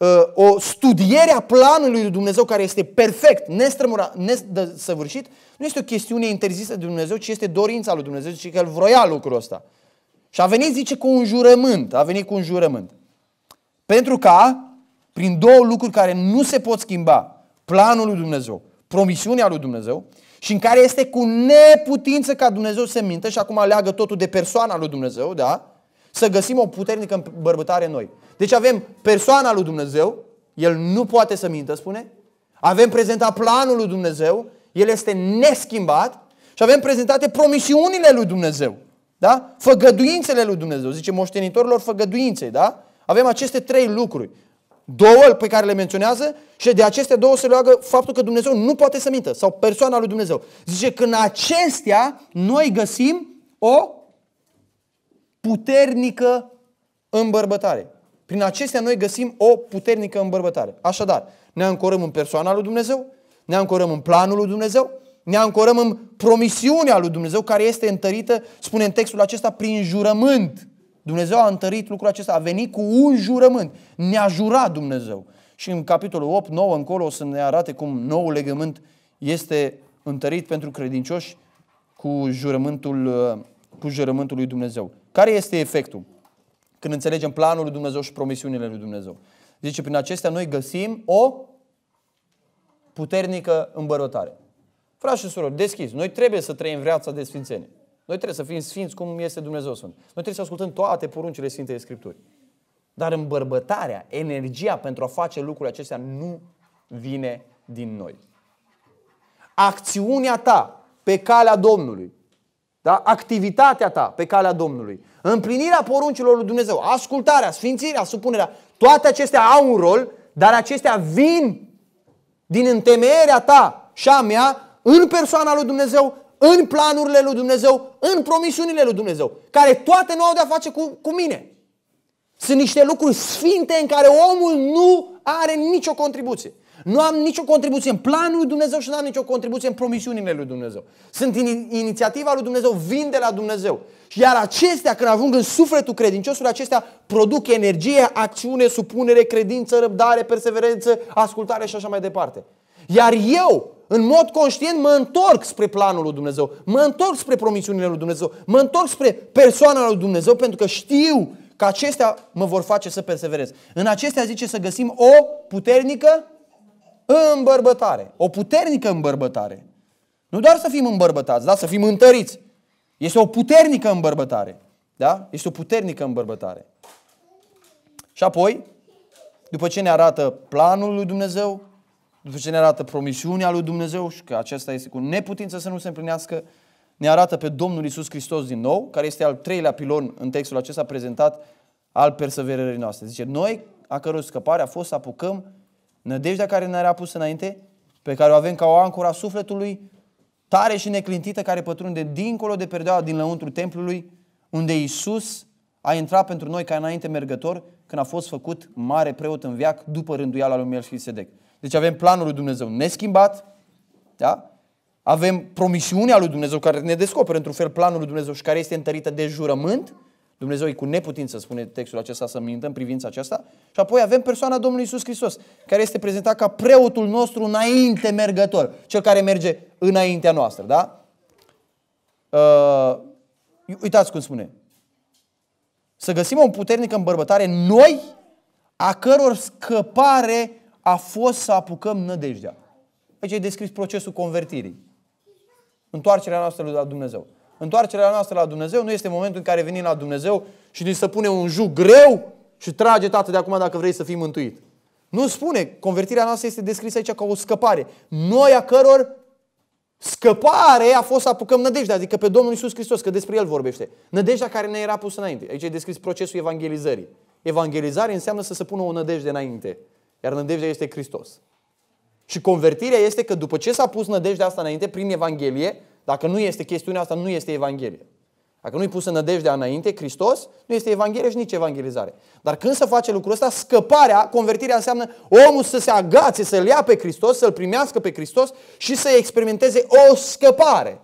ă, o studiere a planului lui Dumnezeu care este perfect, nestrămurat, nesăvârșit, nu este o chestiune interzisă de Dumnezeu, ci este dorința lui Dumnezeu și că el vroia lucrul ăsta. Și a venit, zice, cu un jurământ. A venit cu un jurământ. Pentru ca, prin două lucruri care nu se pot schimba, planul lui Dumnezeu, promisiunea lui Dumnezeu, și în care este cu neputință ca Dumnezeu să mintă și acum leagă totul de persoana lui Dumnezeu, da? Să găsim o puternică bărbătare noi. Deci avem persoana lui Dumnezeu, el nu poate să mintă, spune. Avem prezentat planul lui Dumnezeu, el este neschimbat și avem prezentate promisiunile lui Dumnezeu. Da? Făgăduințele lui Dumnezeu, zice moștenitorilor făgăduinței, da? Avem aceste trei lucruri. Două pe care le menționează și de aceste două se leagă faptul că Dumnezeu nu poate să mintă sau persoana lui Dumnezeu. Zice că în acestea noi găsim o puternică îmbărbătare. Prin acestea noi găsim o puternică îmbărbătare. Așadar, ne ancorăm în persoana lui Dumnezeu, ne ancorăm în planul lui Dumnezeu, ne ancorăm în promisiunea lui Dumnezeu care este întărită, spune în textul acesta, prin jurământ. Dumnezeu a întărit lucrul acesta, a venit cu un jurământ, ne-a jurat Dumnezeu. Și în capitolul 8-9 încolo o să ne arate cum noul legământ este întărit pentru credincioși cu jurământul, uh, cu jurământul lui Dumnezeu. Care este efectul când înțelegem planul lui Dumnezeu și promisiunile lui Dumnezeu? Zice, prin acestea noi găsim o puternică îmbărătare. Frați și surori, deschis, noi trebuie să trăim viața de sfințenie. Noi trebuie să fim sfinți cum este Dumnezeu Sfânt. Noi trebuie să ascultăm toate poruncile Sfintei Scripturi. Dar îmbărbătarea, energia pentru a face lucrurile acestea nu vine din noi. Acțiunea ta pe calea Domnului, da? activitatea ta pe calea Domnului, împlinirea poruncilor lui Dumnezeu, ascultarea, sfințirea, supunerea, toate acestea au un rol, dar acestea vin din întemeierea ta și a mea în persoana lui Dumnezeu, în planurile lui Dumnezeu, în promisiunile lui Dumnezeu, care toate nu au de-a face cu, cu mine. Sunt niște lucruri sfinte în care omul nu are nicio contribuție. Nu am nicio contribuție în planul lui Dumnezeu și nu am nicio contribuție în promisiunile lui Dumnezeu. Sunt in, inițiativa lui Dumnezeu, vin de la Dumnezeu. Iar acestea, când ajung în sufletul credinciosului, acestea produc energie, acțiune, supunere, credință, răbdare, perseverență, ascultare și așa mai departe. Iar eu, în mod conștient mă întorc spre planul lui Dumnezeu, mă întorc spre promisiunile lui Dumnezeu, mă întorc spre persoana lui Dumnezeu pentru că știu că acestea mă vor face să perseverez. În acestea zice să găsim o puternică îmbărbătare. O puternică îmbărbătare. Nu doar să fim îmbărbătați, da? să fim întăriți. Este o puternică îmbărbătare. Da? Este o puternică îmbărbătare. Și apoi, după ce ne arată planul lui Dumnezeu, după ce ne arată promisiunea lui Dumnezeu și că acesta este cu neputință să nu se împlinească, ne arată pe Domnul Isus Hristos din nou, care este al treilea pilon în textul acesta prezentat al perseverării noastre. Zice, noi, a căror scăpare a fost să apucăm nădejdea care ne era pus înainte, pe care o avem ca o ancora sufletului, tare și neclintită, care pătrunde dincolo de perdeaua din lăuntru templului, unde Isus a intrat pentru noi ca înainte mergător când a fost făcut mare preot în viac după rânduiala lui Melchisedec. Deci avem planul lui Dumnezeu neschimbat, da? avem promisiunea lui Dumnezeu care ne descoperă într-un fel planul lui Dumnezeu și care este întărită de jurământ, Dumnezeu e cu neputință, spune textul acesta, să mintă în privința aceasta. Și apoi avem persoana Domnului Isus Hristos, care este prezentat ca preotul nostru înainte mergător, cel care merge înaintea noastră, da? Uh, uitați cum spune. Să găsim o puternică îmbărbătare noi, a căror scăpare a fost să apucăm nădejdea. Aici e descris procesul convertirii. Întoarcerea noastră la Dumnezeu. Întoarcerea noastră la Dumnezeu nu este momentul în care venim la Dumnezeu și ni se pune un juc greu și trage Tată de acum dacă vrei să fii mântuit. Nu spune, convertirea noastră este descrisă aici ca o scăpare. Noi a căror Scăpare a fost să apucăm nădejdea, adică pe Domnul Isus Hristos, că despre El vorbește. Nădejdea care ne era pusă înainte. Aici e descris procesul evangelizării. Evangelizare înseamnă să se pună o nădejde înainte. Iar nădejdea este Hristos. Și convertirea este că după ce s-a pus nădejdea asta înainte, prin Evanghelie, dacă nu este chestiunea asta, nu este Evanghelie. Dacă nu-i pusă nădejdea înainte, Hristos, nu este Evanghelie și nici evangelizare. Dar când se face lucrul ăsta, scăparea, convertirea înseamnă omul să se agațe, să-L ia pe Hristos, să-L primească pe Hristos și să experimenteze o scăpare.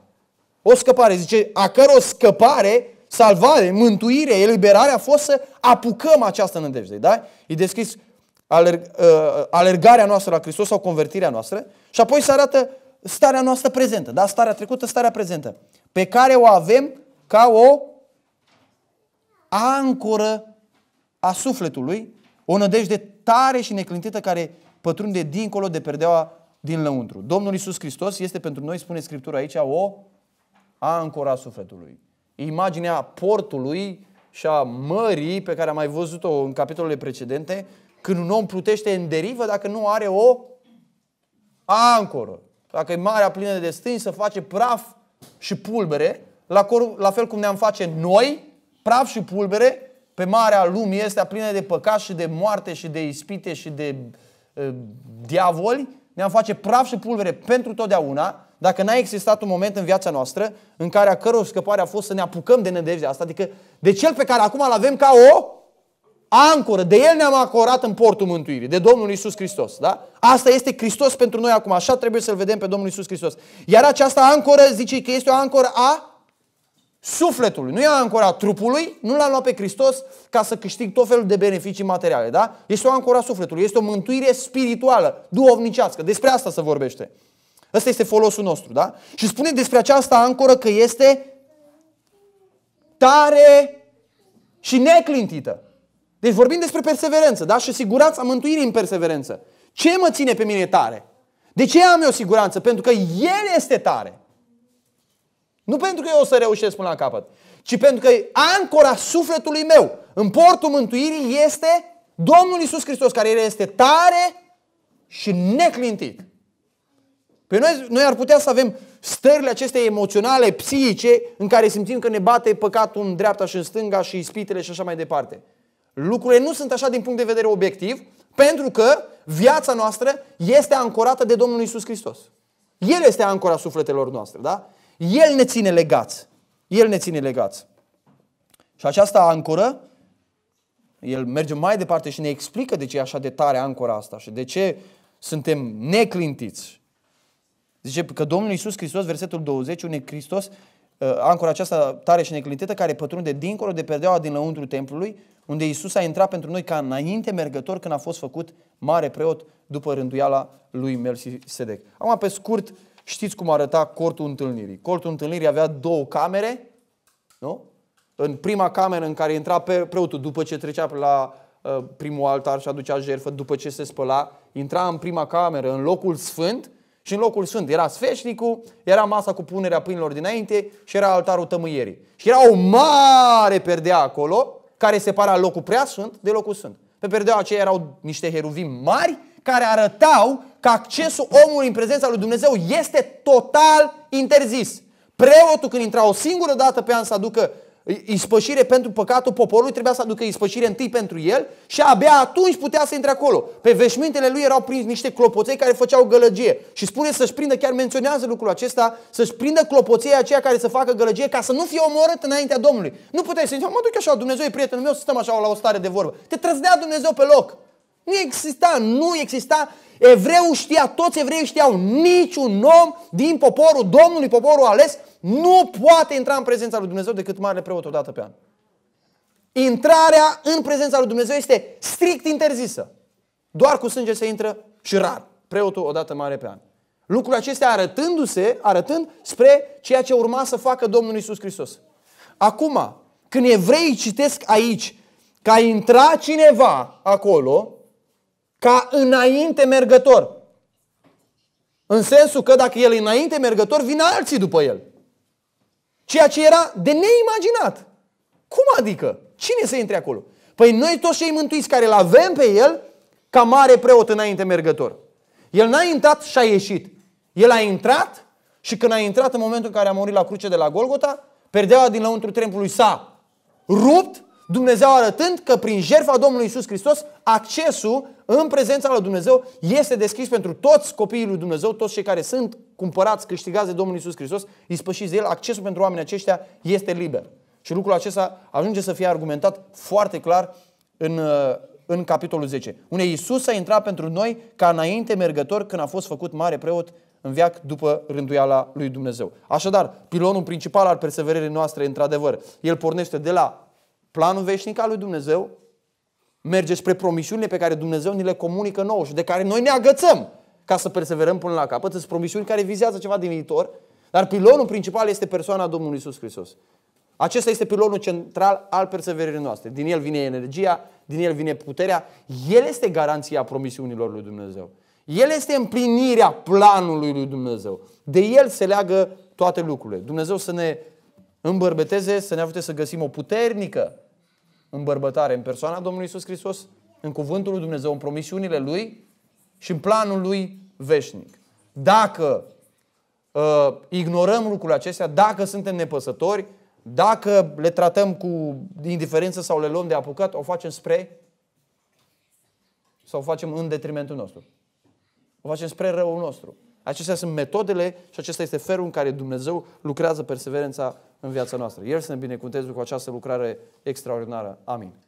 O scăpare, zice, a căror scăpare, salvare, mântuire, eliberare a fost să apucăm această nădejde. Da? E descris alerg, uh, alergarea noastră la Hristos sau convertirea noastră și apoi se arată starea noastră prezentă, da? starea trecută, starea prezentă, pe care o avem ca o ancoră a sufletului, o nădejde tare și neclintită care pătrunde dincolo de perdeaua din lăuntru. Domnul Isus Hristos este pentru noi, spune Scriptura aici, o ancoră a sufletului. Imaginea portului și a mării pe care am mai văzut-o în capitolele precedente, când un om plutește în derivă dacă nu are o ancoră. Dacă e marea plină de stâni, să face praf și pulbere, la, cor, la fel cum ne-am face noi, praf și pulbere, pe marea lumii este plină de păcat și de moarte și de ispite și de e, diavoli, ne-am face praf și pulbere pentru totdeauna, dacă n-a existat un moment în viața noastră în care a căror scăpare a fost să ne apucăm de nădejdea asta, adică de cel pe care acum îl avem ca o ancoră, de El ne-am ancorat în portul mântuirii, de Domnul Isus Hristos. Da? Asta este Hristos pentru noi acum, așa trebuie să-L vedem pe Domnul Isus Hristos. Iar această ancoră zice că este o ancoră a sufletului, nu e ancoră a trupului, nu l-am luat pe Hristos ca să câștig tot felul de beneficii materiale, da? Este o ancoră a sufletului, este o mântuire spirituală, duovnicească. despre asta se vorbește. Ăsta este folosul nostru, da? Și spune despre această ancoră că este tare și neclintită. Deci vorbim despre perseverență, da? Și siguranța mântuirii în perseverență. Ce mă ține pe mine tare? De ce am eu siguranță? Pentru că El este tare. Nu pentru că eu o să reușesc până la capăt, ci pentru că ancora sufletului meu în portul mântuirii este Domnul Isus Hristos, care el este tare și neclintit. Pe păi noi, noi ar putea să avem stările acestea emoționale, psihice, în care simțim că ne bate păcatul în dreapta și în stânga și ispitele și așa mai departe lucrurile nu sunt așa din punct de vedere obiectiv, pentru că viața noastră este ancorată de Domnul Isus Hristos. El este ancora sufletelor noastre, da? El ne ține legați. El ne ține legați. Și această ancoră, el merge mai departe și ne explică de ce e așa de tare ancora asta și de ce suntem neclintiți. Zice că Domnul Iisus Hristos, versetul 20, unde Hristos Uh, ancora aceasta tare și neclintită care pătrunde dincolo de perdeaua din lăuntru templului, unde Isus a intrat pentru noi ca înainte mergător când a fost făcut mare preot după rânduiala lui Sedec. Acum, pe scurt, știți cum arăta cortul întâlnirii. Cortul întâlnirii avea două camere, nu? În prima cameră în care intra preotul după ce trecea la uh, primul altar și aducea jertfă, după ce se spăla, intra în prima cameră, în locul sfânt, și în locul sfânt era sfeșnicul, era masa cu punerea pâinilor dinainte și era altarul tămâierii. Și era o mare perdea acolo care separa locul prea sfânt de locul sfânt. Pe perdea aceea erau niște heruvim mari care arătau că accesul omului în prezența lui Dumnezeu este total interzis. Preotul când intra o singură dată pe an să aducă ispășire pentru păcatul poporului, trebuia să aducă ispășire întâi pentru el și abia atunci putea să intre acolo. Pe veșmintele lui erau prins niște clopoței care făceau gălăgie și spune să-și prindă, chiar menționează lucrul acesta, să-și prindă clopoței aceia care să facă gălăgie ca să nu fie omorât înaintea Domnului. Nu puteai să zici, mă duc așa, Dumnezeu e prietenul meu, să stăm așa la o stare de vorbă. Te trăzdea Dumnezeu pe loc. Nu exista, nu exista Evreu știa, toți evreii știau, niciun om din poporul Domnului, poporul ales, nu poate intra în prezența lui Dumnezeu decât marele preot o dată pe an. Intrarea în prezența lui Dumnezeu este strict interzisă. Doar cu sânge se intră și rar. Preotul o dată mare pe an. Lucrul acestea arătându-se, arătând spre ceea ce urma să facă Domnul Isus Hristos. Acum, când evreii citesc aici că a intra cineva acolo ca înainte mergător, în sensul că dacă el e înainte mergător, vin alții după el. Ceea ce era de neimaginat. Cum adică? Cine să intre acolo? Păi noi toți cei mântuiți care îl avem pe el ca mare preot înainte mergător. El n-a intrat și a ieșit. El a intrat și când a intrat în momentul în care a murit la cruce de la Golgota, perdeaua din lăuntru templului s-a rupt, Dumnezeu arătând că prin jertfa Domnului Isus Hristos accesul în prezența lui Dumnezeu este deschis pentru toți copiii lui Dumnezeu, toți cei care sunt cumpărați, câștigați de Domnul Isus Hristos, ispășiți de El, accesul pentru oamenii aceștia este liber. Și lucrul acesta ajunge să fie argumentat foarte clar în, uh, în capitolul 10, unde Isus a intrat pentru noi ca înainte mergător când a fost făcut mare preot în viac după rânduiala lui Dumnezeu. Așadar, pilonul principal al perseverării noastre, într-adevăr, el pornește de la planul veșnic al lui Dumnezeu, merge spre promisiunile pe care Dumnezeu ni le comunică nouă și de care noi ne agățăm ca să perseverăm până la capăt. Sunt promisiuni care vizează ceva din viitor, dar pilonul principal este persoana Domnului Isus Hristos. Acesta este pilonul central al perseverării noastre. Din el vine energia, din el vine puterea. El este garanția promisiunilor lui Dumnezeu. El este împlinirea planului lui Dumnezeu. De el se leagă toate lucrurile. Dumnezeu să ne îmbărbeteze, să ne ajute să găsim o puternică îmbărbătare în persoana Domnului Isus Hristos, în cuvântul lui Dumnezeu, în promisiunile Lui și în planul lui veșnic. Dacă uh, ignorăm lucrurile acestea, dacă suntem nepăsători, dacă le tratăm cu indiferență sau le luăm de apucat, o facem spre sau o facem în detrimentul nostru. O facem spre răul nostru. Acestea sunt metodele și acesta este felul în care Dumnezeu lucrează perseverența în viața noastră. El să ne binecuvânteze cu această lucrare extraordinară. Amin.